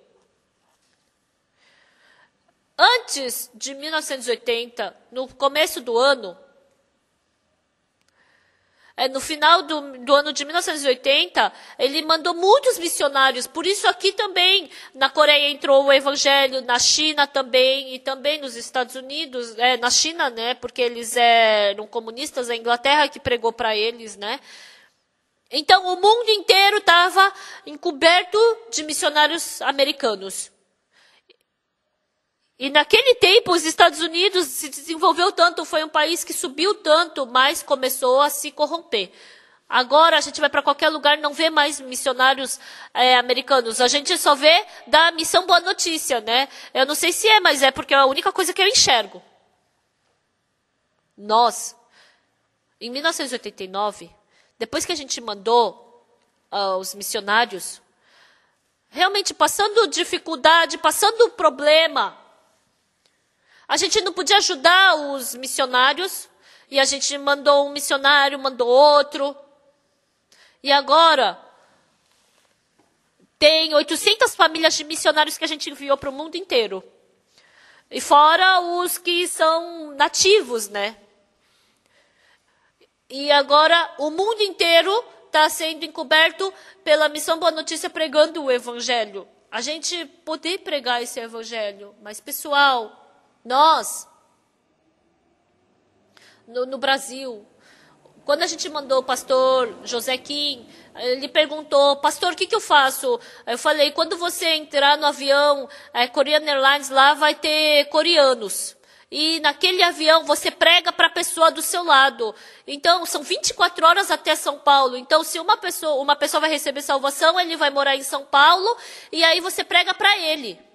Antes de 1980, no começo do ano, é, no final do, do, ano de 1980, ele mandou muitos missionários. Por isso aqui também, na Coreia entrou o evangelho, na China também, e também nos Estados Unidos, é, na China, né? Porque eles eram comunistas, a Inglaterra que pregou para eles, né? Então, o mundo inteiro estava encoberto de missionários americanos. E naquele tempo, os Estados Unidos se desenvolveu tanto, foi um país que subiu tanto, mas começou a se corromper. Agora a gente vai para qualquer lugar, não vê mais missionários é, americanos. A gente só vê da missão Boa Notícia, né? Eu não sei se é, mas é porque é a única coisa que eu enxergo. Nós, em 1989, depois que a gente mandou uh, os missionários, realmente passando dificuldade, passando problema, a gente não podia ajudar os missionários e a gente mandou um missionário, mandou outro. E agora tem 800 famílias de missionários que a gente enviou para o mundo inteiro. E fora os que são nativos, né? E agora o mundo inteiro está sendo encoberto pela missão Boa Notícia pregando o evangelho. A gente poder pregar esse evangelho, mas pessoal, nós, no, no Brasil, quando a gente mandou o pastor José Kim, ele perguntou, pastor, o que, que eu faço? Eu falei, quando você entrar no avião, é, Korean Airlines lá vai ter coreanos. E naquele avião você prega para a pessoa do seu lado. Então, são 24 horas até São Paulo. Então, se uma pessoa, uma pessoa vai receber salvação, ele vai morar em São Paulo, e aí você prega para ele.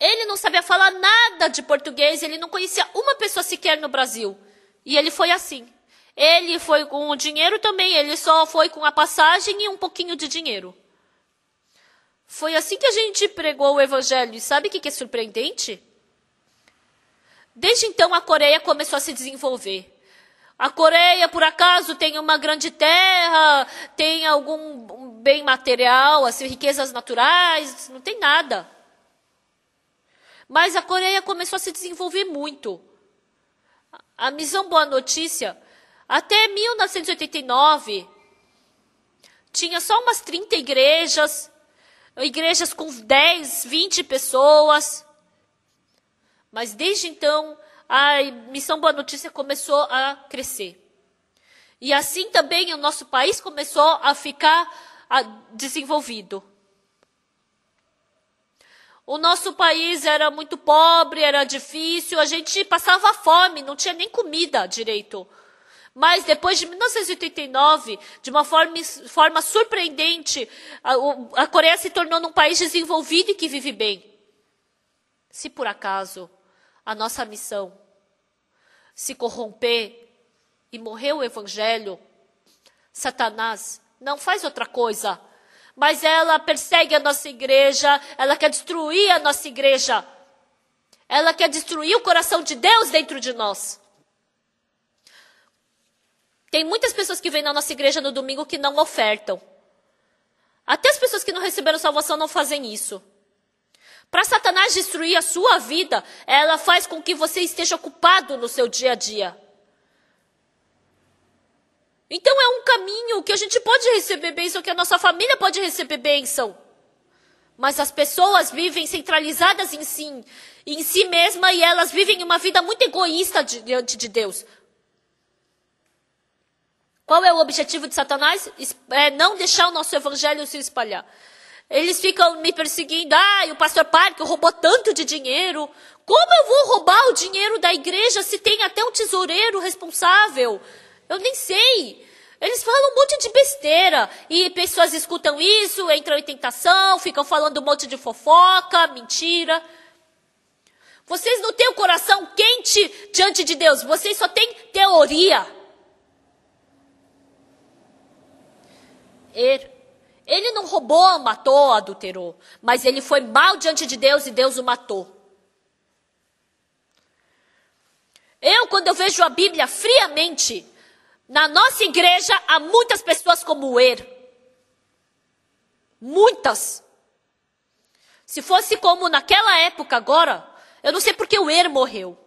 Ele não sabia falar nada de português, ele não conhecia uma pessoa sequer no Brasil. E ele foi assim. Ele foi com o dinheiro também, ele só foi com a passagem e um pouquinho de dinheiro. Foi assim que a gente pregou o evangelho. E sabe o que é surpreendente? Desde então a Coreia começou a se desenvolver. A Coreia, por acaso, tem uma grande terra, tem algum bem material, as assim, riquezas naturais, não tem nada. Mas a Coreia começou a se desenvolver muito. A missão Boa Notícia, até 1989, tinha só umas 30 igrejas, igrejas com 10, 20 pessoas. Mas desde então, a Missão Boa Notícia começou a crescer. E assim também o nosso país começou a ficar desenvolvido. O nosso país era muito pobre, era difícil, a gente passava fome, não tinha nem comida direito. Mas depois de 1989, de uma forma, forma surpreendente, a, a, Coreia se tornou um país desenvolvido e que vive bem. Se por acaso a nossa missão se corromper e morrer o evangelho, Satanás não faz outra coisa mas ela persegue a nossa igreja, ela quer destruir a nossa igreja. Ela quer destruir o coração de Deus dentro de nós. Tem muitas pessoas que vêm na nossa igreja no domingo que não ofertam. Até as pessoas que não receberam salvação não fazem isso. Para Satanás destruir a sua vida, ela faz com que você esteja ocupado no seu dia a dia. Então é um caminho que a gente pode receber bênção, que a nossa família pode receber bênção. Mas as pessoas vivem centralizadas em si, em si mesma, e elas vivem uma vida muito egoísta diante de Deus. Qual é o objetivo de Satanás? É não deixar o nosso evangelho se espalhar. Eles ficam me perseguindo. Ah, o pastor Parque roubou tanto de dinheiro. Como eu vou roubar o dinheiro da igreja se tem até um tesoureiro responsável? Eu nem sei. Eles falam um monte de besteira. E pessoas escutam isso, entram em tentação, ficam falando um monte de fofoca, mentira. Vocês não têm o coração quente diante de Deus. Vocês só têm teoria. Er, ele não roubou, matou, adulterou. Mas ele foi mal diante de Deus e Deus o matou. Eu, quando eu vejo a Bíblia friamente, na nossa igreja há muitas pessoas como Er. Muitas. Se fosse como naquela época agora, eu não sei porque o Er morreu.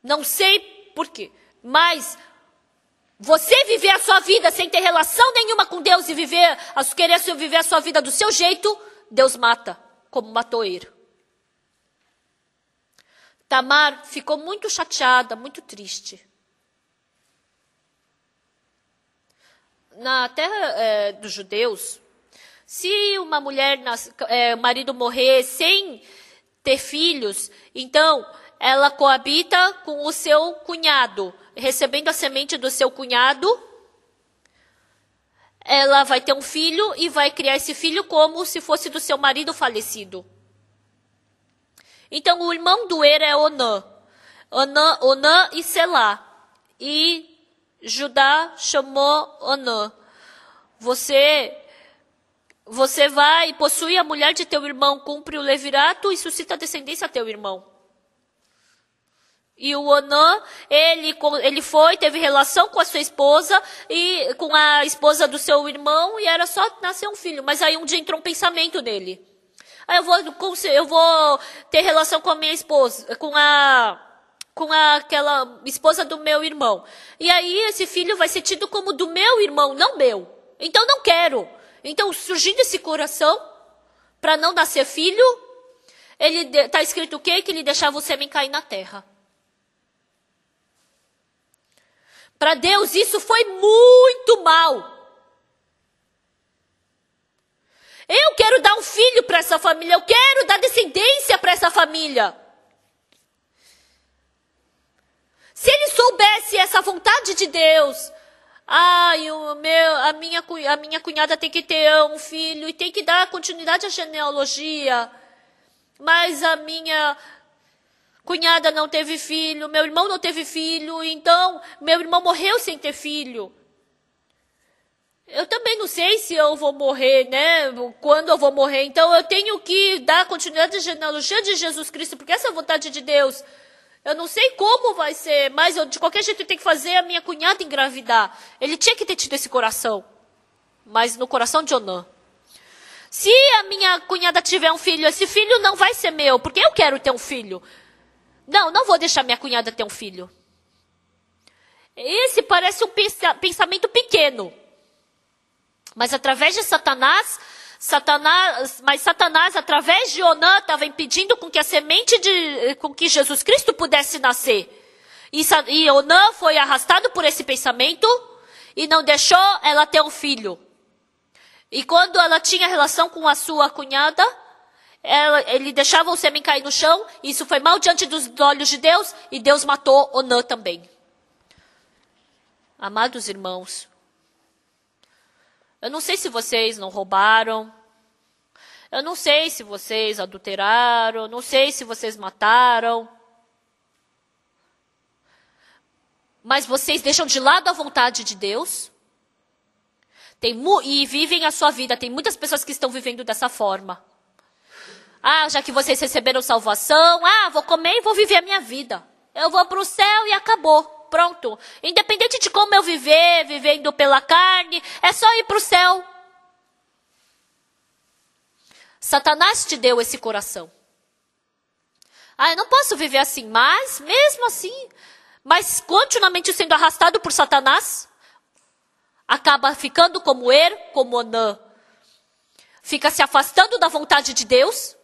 Não sei por quê. Mas você viver a sua vida sem ter relação nenhuma com Deus e viver, querer viver a sua vida do seu jeito, Deus mata, como matou Er. Tamar ficou muito chateada, muito triste. na terra é, dos judeus, se uma mulher, nas, é, marido morrer sem ter filhos, então ela coabita com o seu cunhado, recebendo a semente do seu cunhado, ela vai ter um filho e vai criar esse filho como se fosse do seu marido falecido. Então o irmão do Er é Onã, Onã, Onã e Selá. E Judá chamou Onã. Você você vai e possui a mulher de teu irmão, cumpre o levirato e suscita a descendência a teu irmão. E o Onã, ele, ele foi, teve relação com a sua esposa e com a esposa do seu irmão e era só nascer um filho. Mas aí um dia entrou um pensamento nele. Ah, eu vou, eu vou ter relação com a minha esposa, com a com a, aquela esposa do meu irmão. E aí esse filho vai ser tido como do meu irmão, não meu. Então não quero. Então, surgindo esse coração, para não nascer filho, ele está escrito o quê? Que ele deixava o sêmen cair na terra. Para Deus, isso foi muito mal. Eu quero dar um filho para essa família, eu quero dar descendência para essa família. Se ele soubesse essa vontade de Deus, ai, o meu, a minha, a minha cunhada tem que ter um filho e tem que dar continuidade à genealogia. Mas a minha cunhada não teve filho, meu irmão não teve filho, então meu irmão morreu sem ter filho. Eu também não sei se eu vou morrer, né? Quando eu vou morrer. Então eu tenho que dar continuidade à genealogia de Jesus Cristo, porque essa é a vontade de Deus. Eu não sei como vai ser, mas eu, de qualquer jeito eu tenho que fazer a minha cunhada engravidar. Ele tinha que ter tido esse coração. Mas no coração de Onan. Se a minha cunhada tiver um filho, esse filho não vai ser meu, porque eu quero ter um filho. Não, não vou deixar minha cunhada ter um filho. Esse parece um pensamento pequeno. Mas através de Satanás, Satanás, mas Satanás, através de Onã, estava impedindo com que a semente de, com que Jesus Cristo pudesse nascer. E, e Onã foi arrastado por esse pensamento e não deixou ela ter um filho. E quando ela tinha relação com a sua cunhada, ela, ele deixava o sêmen cair no chão, isso foi mal diante dos olhos de Deus, e Deus matou Onã também. Amados irmãos, eu não sei se vocês não roubaram. Eu não sei se vocês adulteraram. Não sei se vocês mataram. Mas vocês deixam de lado a vontade de Deus. Tem e vivem a sua vida. Tem muitas pessoas que estão vivendo dessa forma. Ah, já que vocês receberam salvação, ah, vou comer e vou viver a minha vida. Eu vou para o céu e acabou. Pronto. Independente de como eu viver, vivendo pela carne, é só ir para o céu. Satanás te deu esse coração. Ah, eu não posso viver assim, mas mesmo assim, mas continuamente sendo arrastado por Satanás, acaba ficando como Er, como Anã, Fica se afastando da vontade de Deus.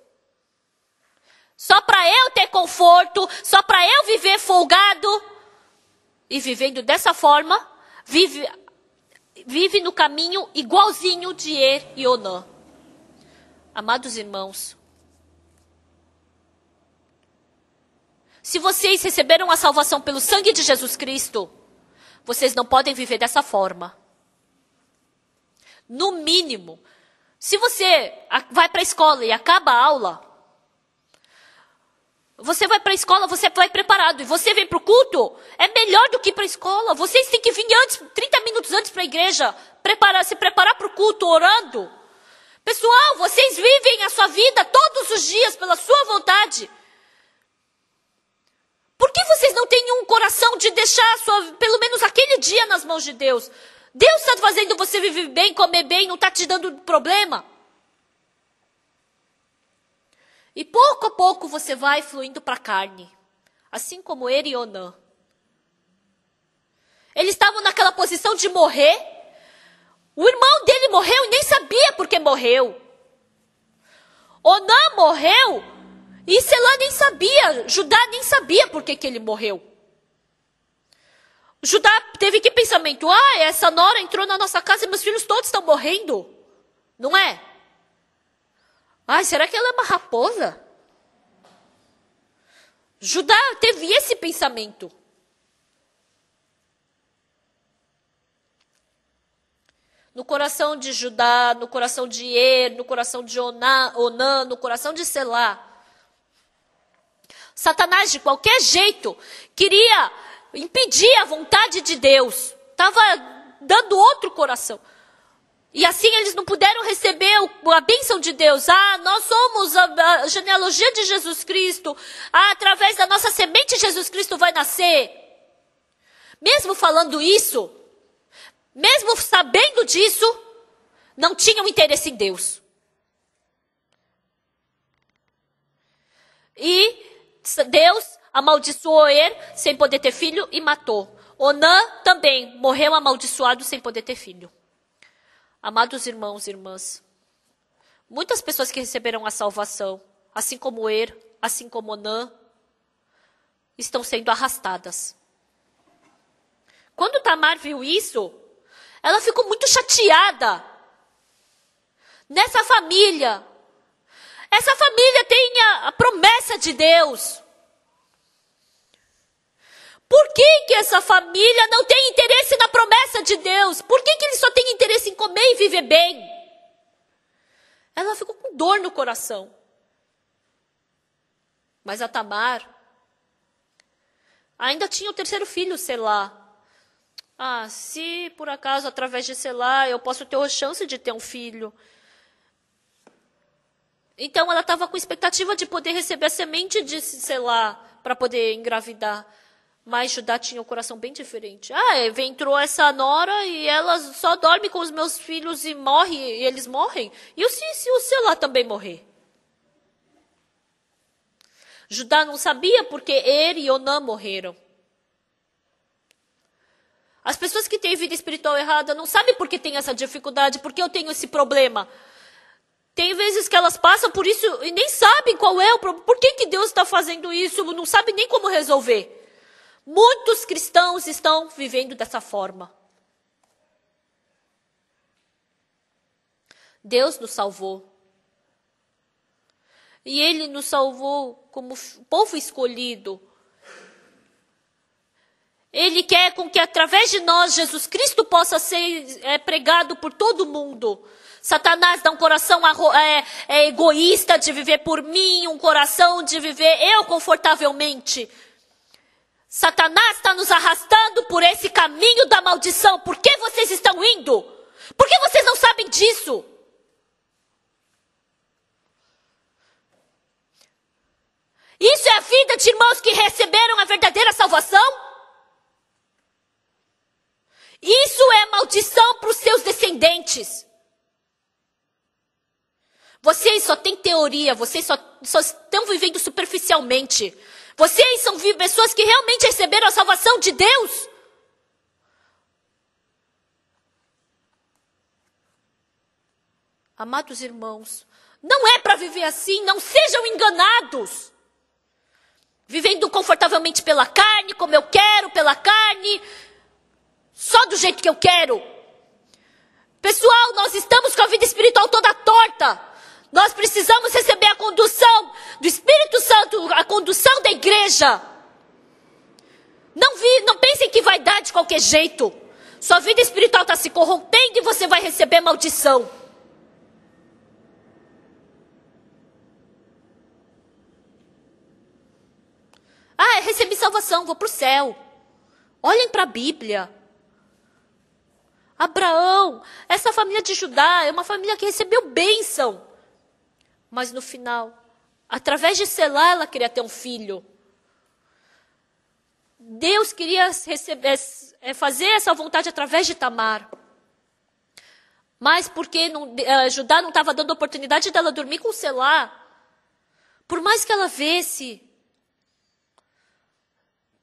Só para eu ter conforto, só para eu viver folgado e vivendo dessa forma, vive, vive no caminho igualzinho de Er e Onã. Amados irmãos, se vocês receberam a salvação pelo sangue de Jesus Cristo, vocês não podem viver dessa forma. No mínimo, se você vai para a escola e acaba a aula, você vai para a escola, você vai preparado. E você vem para o culto, é melhor do que para a escola. Vocês têm que vir antes, 30 minutos antes para a igreja, preparar, se preparar para o culto, orando. Pessoal, vocês vivem a sua vida todos os dias pela sua vontade. Por que vocês não têm um coração de deixar sua, pelo menos aquele dia nas mãos de Deus? Deus está fazendo você viver bem, comer bem, não está te dando problema. E pouco a pouco você vai fluindo para a carne, assim como ele e Onã. Eles estavam naquela posição de morrer. O irmão dele morreu e nem sabia por que morreu. Onã morreu e Selã nem sabia, Judá nem sabia por que, que ele morreu. Judá teve que pensamento: ah, essa nora entrou na nossa casa e meus filhos todos estão morrendo. Não é? Ai, será que ela é uma raposa? Judá teve esse pensamento. No coração de Judá, no coração de Er, no coração de Onã, no coração de Selá. Satanás, de qualquer jeito, queria impedir a vontade de Deus. Estava dando outro coração. E assim eles não puderam receber a bênção de Deus. Ah, nós somos a, genealogia de Jesus Cristo. Ah, através da nossa semente Jesus Cristo vai nascer. Mesmo falando isso, mesmo sabendo disso, não tinham interesse em Deus. E Deus amaldiçoou Er sem poder ter filho e matou. Onã também morreu amaldiçoado sem poder ter filho. Amados irmãos e irmãs, muitas pessoas que receberam a salvação, assim como Er, assim como Onã, estão sendo arrastadas. Quando Tamar viu isso, ela ficou muito chateada. Nessa família, essa família tem a, a promessa de Deus. Por que, que essa família não tem interesse na promessa de Deus? Por que, que ele só tem interesse em comer e viver bem? Ela ficou com dor no coração. Mas a Tamar ainda tinha o terceiro filho, Selá. Ah, se por acaso através de Selá eu posso ter a chance de ter um filho. Então ela estava com expectativa de poder receber a semente de Selá para poder engravidar. Mas Judá tinha o um coração bem diferente. Ah, é, entrou essa nora e ela só dorme com os meus filhos e morre, e eles morrem. E se, se o seu lá também morrer? Judá não sabia porque ele e Onã morreram. As pessoas que têm vida espiritual errada não sabem por que tem essa dificuldade, por que eu tenho esse problema. Tem vezes que elas passam por isso e nem sabem qual é o problema. Por que, que Deus está fazendo isso? Não sabem nem como resolver. Muitos cristãos estão vivendo dessa forma. Deus nos salvou. E Ele nos salvou como povo escolhido. Ele quer com que através de nós Jesus Cristo possa ser é, pregado por todo mundo. Satanás dá um coração é, é egoísta de viver por mim, um coração de viver eu confortavelmente. Satanás está nos arrastando por esse caminho da maldição. Por que vocês estão indo? Por que vocês não sabem disso? Isso é a vida de irmãos que receberam a verdadeira salvação? Isso é maldição para os seus descendentes. Vocês só têm teoria, vocês só, só estão vivendo superficialmente. Vocês são pessoas que realmente receberam a salvação de Deus. Amados irmãos, não é para viver assim, não sejam enganados. Vivendo confortavelmente pela carne, como eu quero, pela carne, só do jeito que eu quero. Pessoal, nós estamos com a vida espiritual toda torta. Nós precisamos receber a condução do Espírito Santo, a condução da igreja. Não, vi, não pensem que vai dar de qualquer jeito. Sua vida espiritual está se corrompendo e você vai receber maldição. Ah, recebi salvação, vou para o céu. Olhem para a Bíblia. Abraão, essa família de Judá é uma família que recebeu bênção. Mas no final, através de Selá, ela queria ter um filho. Deus queria receber, é, fazer essa vontade através de Tamar. Mas porque não, é, Judá não estava dando oportunidade dela dormir com Selá. Por mais que ela vesse,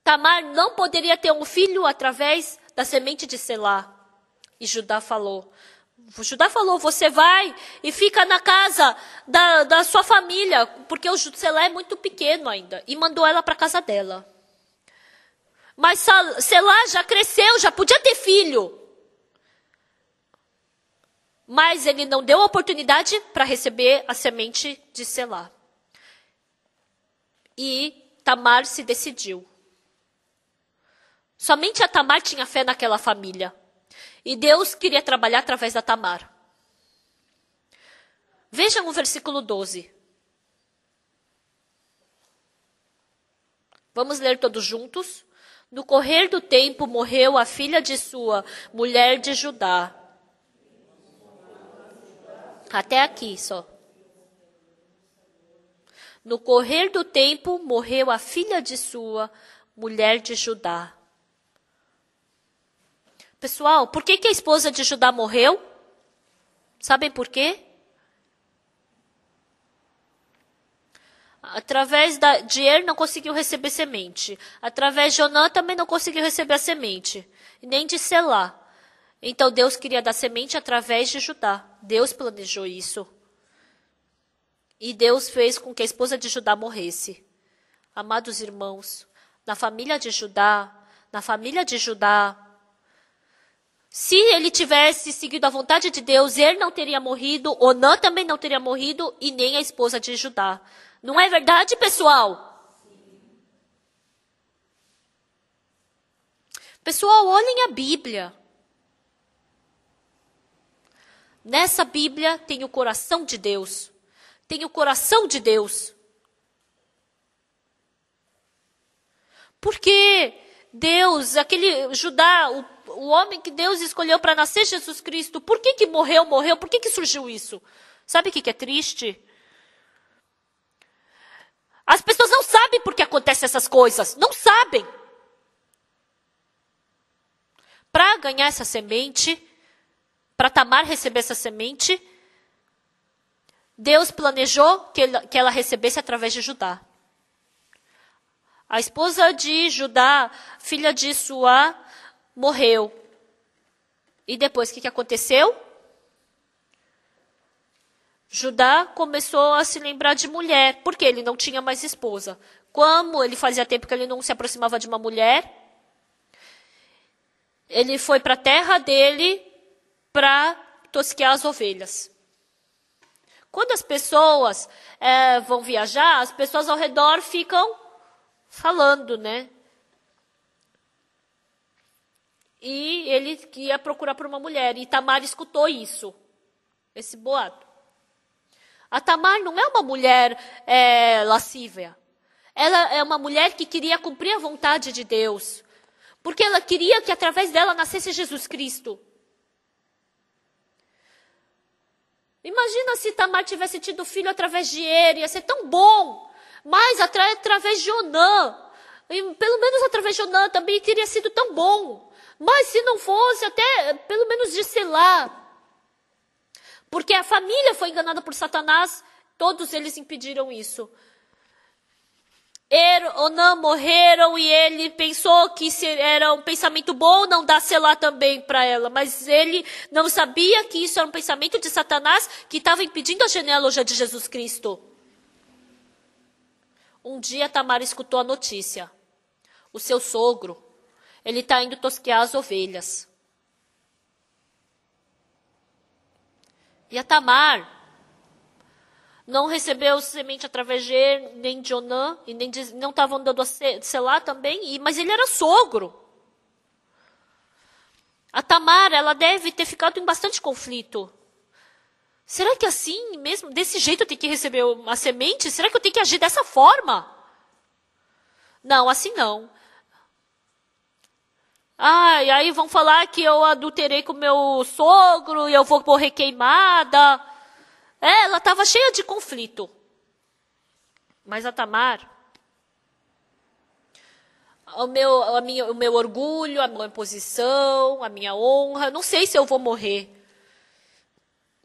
Tamar não poderia ter um filho através da semente de Selá. E Judá falou: Judá falou: você vai e fica na casa da, da sua família, porque o Selá é muito pequeno ainda, e mandou ela para a casa dela. Mas Selá já cresceu, já podia ter filho. Mas ele não deu a oportunidade para receber a semente de Selá. E Tamar se decidiu. Somente a Tamar tinha fé naquela família. E Deus queria trabalhar através da Tamar. Vejam o versículo 12. Vamos ler todos juntos? No correr do tempo morreu a filha de sua, mulher de Judá. Até aqui só. No correr do tempo morreu a filha de sua, mulher de Judá. Pessoal, por que, que a esposa de Judá morreu? Sabem por quê? Através da, de Er não conseguiu receber semente. Através de Jonã também não conseguiu receber a semente. Nem de Selá. Então Deus queria dar semente através de Judá. Deus planejou isso. E Deus fez com que a esposa de Judá morresse. Amados irmãos, na família de Judá, na família de Judá, se ele tivesse seguido a vontade de Deus, ele não teria morrido, Onã também não teria morrido, e nem a esposa de Judá. Não é verdade, pessoal? Pessoal, olhem a Bíblia. Nessa Bíblia tem o coração de Deus. Tem o coração de Deus. Porque Deus, aquele Judá, o o homem que Deus escolheu para nascer, Jesus Cristo, por que, que morreu, morreu? Por que, que surgiu isso? Sabe o que, que é triste? As pessoas não sabem por que acontecem essas coisas. Não sabem. Para ganhar essa semente, para Tamar receber essa semente, Deus planejou que, ele, que ela recebesse através de Judá. A esposa de Judá, filha de Suá, morreu. E depois o que, que aconteceu? Judá começou a se lembrar de mulher, porque ele não tinha mais esposa. Como ele fazia tempo que ele não se aproximava de uma mulher, ele foi para a terra dele para tosquear as ovelhas. Quando as pessoas é, vão viajar, as pessoas ao redor ficam falando, né? e ele ia procurar por uma mulher. E Tamar escutou isso, esse boato. A Tamar não é uma mulher é, lascívia. Ela é uma mulher que queria cumprir a vontade de Deus. Porque ela queria que através dela nascesse Jesus Cristo. Imagina se Tamar tivesse tido filho através de ele, ia ser tão bom. Mas através de Onã, pelo menos através de Onã também teria sido tão bom. Mas se não fosse, até pelo menos de selar. Porque a família foi enganada por Satanás, todos eles impediram isso. Er, não morreram e ele pensou que era um pensamento bom não dar selar também para ela, mas ele não sabia que isso era um pensamento de Satanás que estava impedindo a genealogia de Jesus Cristo. Um dia Tamara escutou a notícia. O seu sogro, ele está indo tosquear as ovelhas. E a Tamar não recebeu semente através de er, nem de Onã, e nem de, não estavam dando a Selá também, e, mas ele era sogro. A Tamar, ela deve ter ficado em bastante conflito. Será que assim mesmo, desse jeito eu tenho que receber uma semente? Será que eu tenho que agir dessa forma? Não, assim não. Ah, e aí vão falar que eu adulterei com meu sogro e eu vou morrer queimada. É, ela estava cheia de conflito. Mas a Tamar, o meu, a minha, o meu orgulho, a minha posição, a minha honra, não sei se eu vou morrer.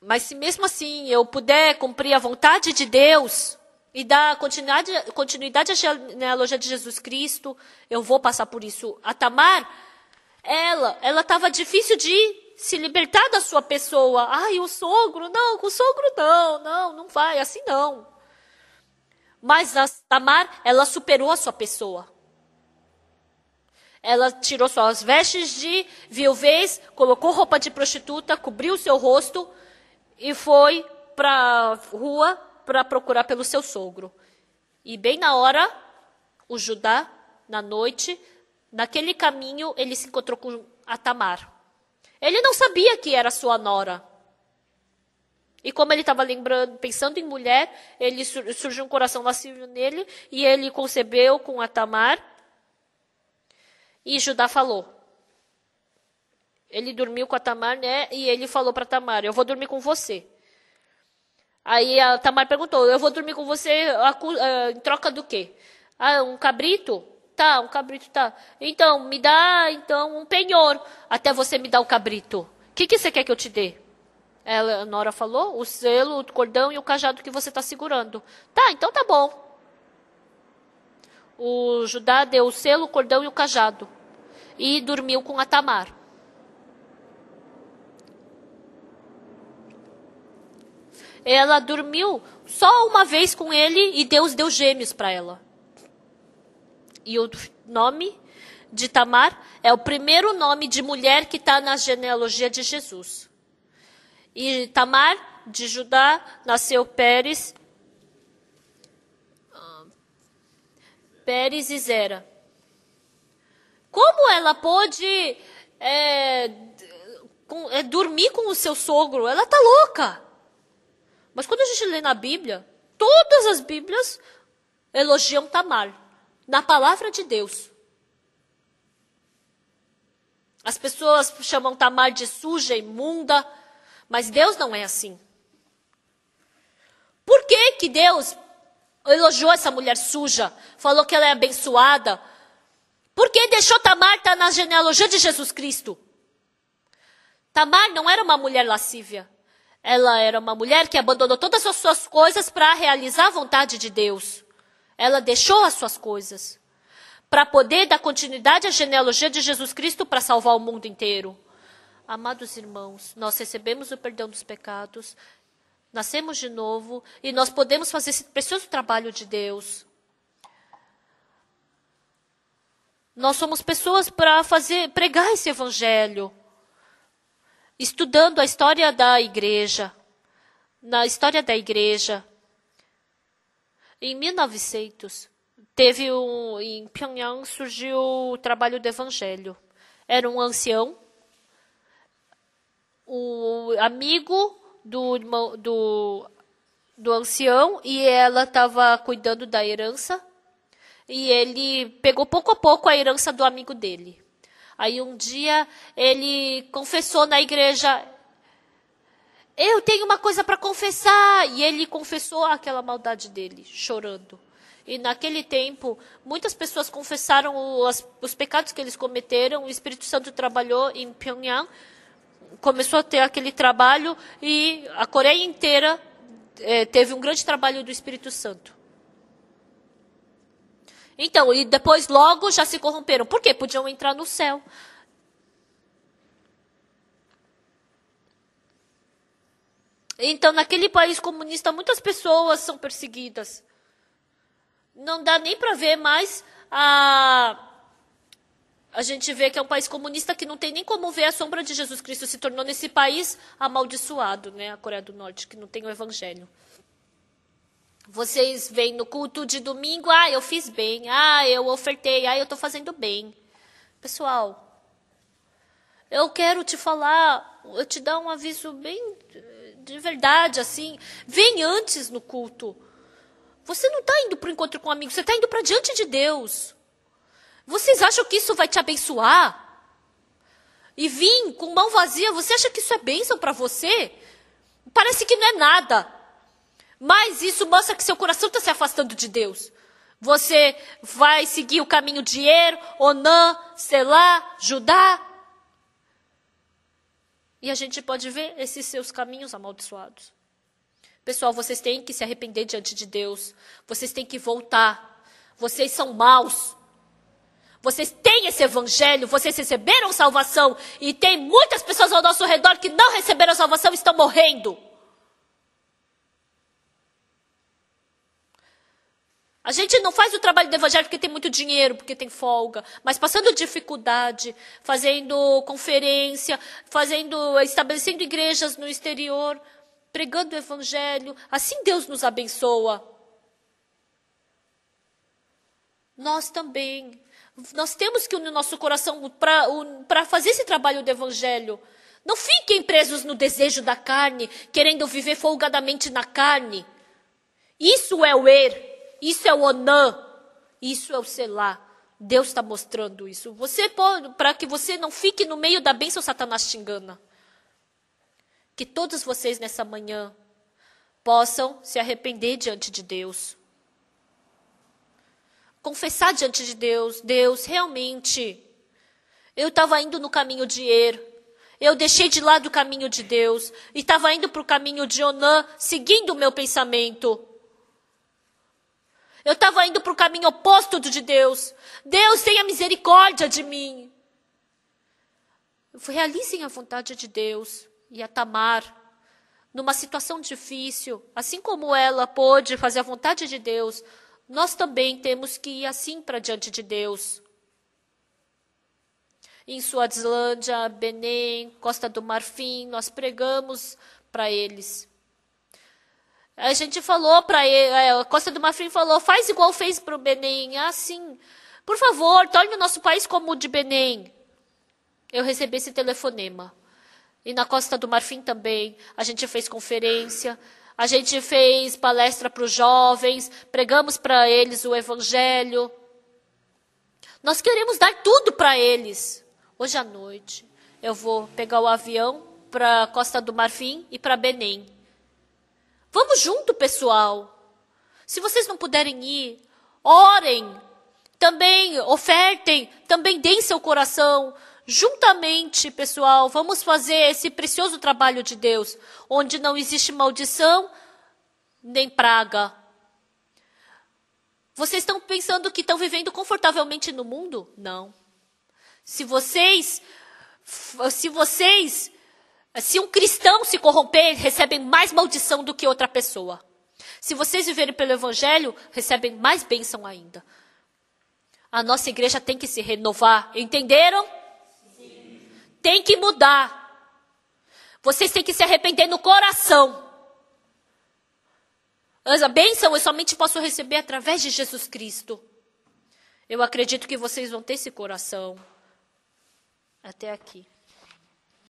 Mas se mesmo assim eu puder cumprir a vontade de Deus e dar continuidade, continuidade à genealogia de Jesus Cristo, eu vou passar por isso. A Tamar ela, ela estava difícil de se libertar da sua pessoa. Ai, o sogro, não, com o sogro não, não, não vai, assim não. Mas a Tamar, ela superou a sua pessoa. Ela tirou suas vestes de viuvez, colocou roupa de prostituta, cobriu o seu rosto e foi para a rua para procurar pelo seu sogro. E bem na hora, o Judá, na noite, Naquele caminho, ele se encontrou com Atamar. Ele não sabia que era sua nora. E como ele estava lembrando, pensando em mulher, ele surgiu um coração lascivo nele e ele concebeu com Atamar. E Judá falou. Ele dormiu com Atamar, né? E ele falou para Tamar: "Eu vou dormir com você". Aí a Tamar perguntou: "Eu vou dormir com você eh, em troca do quê?" Ah, um cabrito. Tá, um cabrito, tá. Então, me dá, então, um penhor até você me dar o cabrito. O que, que você quer que eu te dê? Ela, a Nora falou, o selo, o cordão e o cajado que você está segurando. Tá, então tá bom. O Judá deu o selo, o cordão e o cajado. E dormiu com Atamar. Ela dormiu só uma vez com ele e Deus deu gêmeos para ela e o nome de Tamar é o primeiro nome de mulher que está na genealogia de Jesus. E Tamar, de Judá, nasceu Pérez, ah, Pérez e Zera. Como ela pôde é, com, é, dormir com o seu sogro? Ela está louca. Mas quando a gente lê na Bíblia, todas as Bíblias elogiam Tamar na palavra de Deus. As pessoas chamam Tamar tá de suja, imunda, mas Deus não é assim. Por que, que Deus elogiou essa mulher suja? Falou que ela é abençoada? Por que deixou Tamar estar tá na genealogia de Jesus Cristo? Tamar não era uma mulher lascívia. Ela era uma mulher que abandonou todas as suas coisas para realizar a vontade de Deus. Ela deixou as suas coisas para poder dar continuidade à genealogia de Jesus Cristo para salvar o mundo inteiro. Amados irmãos, nós recebemos o perdão dos pecados, nascemos de novo e nós podemos fazer esse precioso trabalho de Deus. Nós somos pessoas para fazer pregar esse evangelho, estudando a história da igreja, na história da igreja, em 1900, teve um, em Pyongyang surgiu o trabalho do evangelho. Era um ancião, o amigo do irmão do, do ancião e ela estava cuidando da herança e ele pegou pouco a pouco a herança do amigo dele. Aí um dia ele confessou na igreja eu tenho uma coisa para confessar. E ele confessou aquela maldade dele, chorando. E naquele tempo, muitas pessoas confessaram os, os pecados que eles cometeram. O Espírito Santo trabalhou em Pyongyang, começou a ter aquele trabalho e a Coreia inteira é, teve um grande trabalho do Espírito Santo. Então, e depois logo já se corromperam. Por quê? Podiam entrar no céu. Então, naquele país comunista, muitas pessoas são perseguidas. Não dá nem para ver mais a. A gente vê que é um país comunista que não tem nem como ver a sombra de Jesus Cristo. Se tornou nesse país amaldiçoado, né? A Coreia do Norte, que não tem o evangelho. Vocês vêm no culto de domingo, ah, eu fiz bem, ah, eu ofertei, ah, eu estou fazendo bem. Pessoal, eu quero te falar, eu te dar um aviso bem de verdade, assim, vem antes no culto. Você não está indo para o encontro com um amigos, você está indo para diante de Deus. Vocês acham que isso vai te abençoar? E vir com mão vazia, você acha que isso é bênção para você? Parece que não é nada. Mas isso mostra que seu coração está se afastando de Deus. Você vai seguir o caminho de Er, Onã, Selá, Judá, e a gente pode ver esses seus caminhos amaldiçoados. Pessoal, vocês têm que se arrepender diante de Deus. Vocês têm que voltar. Vocês são maus. Vocês têm esse evangelho, vocês receberam salvação. E tem muitas pessoas ao nosso redor que não receberam salvação e estão morrendo. A gente não faz o trabalho do evangelho porque tem muito dinheiro, porque tem folga, mas passando dificuldade, fazendo conferência, fazendo estabelecendo igrejas no exterior, pregando o evangelho, assim Deus nos abençoa. Nós também, nós temos que unir nosso coração para fazer esse trabalho do evangelho. Não fiquem presos no desejo da carne, querendo viver folgadamente na carne. Isso é o erro. Isso é o Onã. Isso é o Selá. Deus está mostrando isso. Você para que você não fique no meio da bênção Satanás te engana. Que todos vocês nessa manhã possam se arrepender diante de Deus. Confessar diante de Deus, Deus, realmente, eu estava indo no caminho de Er, eu deixei de lado o caminho de Deus e estava indo para o caminho de Onã, seguindo o meu pensamento. Eu estava indo para o caminho oposto de Deus. Deus tenha misericórdia de mim. Realizem a vontade de Deus. E a Tamar, numa situação difícil, assim como ela pôde fazer a vontade de Deus, nós também temos que ir assim para diante de Deus. Em Suazilândia, Benin, Costa do Marfim, nós pregamos para eles. A gente falou para ele, é, a Costa do Marfim falou, faz igual fez para o Benin. Ah, sim. Por favor, torne o nosso país como o de Benin. Eu recebi esse telefonema. E na Costa do Marfim também. A gente fez conferência, a gente fez palestra para os jovens, pregamos para eles o Evangelho. Nós queremos dar tudo para eles. Hoje à noite eu vou pegar o avião para Costa do Marfim e para Benin. Vamos junto, pessoal. Se vocês não puderem ir, orem, também ofertem, também deem seu coração. Juntamente, pessoal, vamos fazer esse precioso trabalho de Deus, onde não existe maldição nem praga. Vocês estão pensando que estão vivendo confortavelmente no mundo? Não. Se vocês se vocês se um cristão se corromper, recebem mais maldição do que outra pessoa. Se vocês viverem pelo Evangelho, recebem mais bênção ainda. A nossa igreja tem que se renovar. Entenderam? Sim. Tem que mudar. Vocês têm que se arrepender no coração. A bênção eu somente posso receber através de Jesus Cristo. Eu acredito que vocês vão ter esse coração. Até aqui.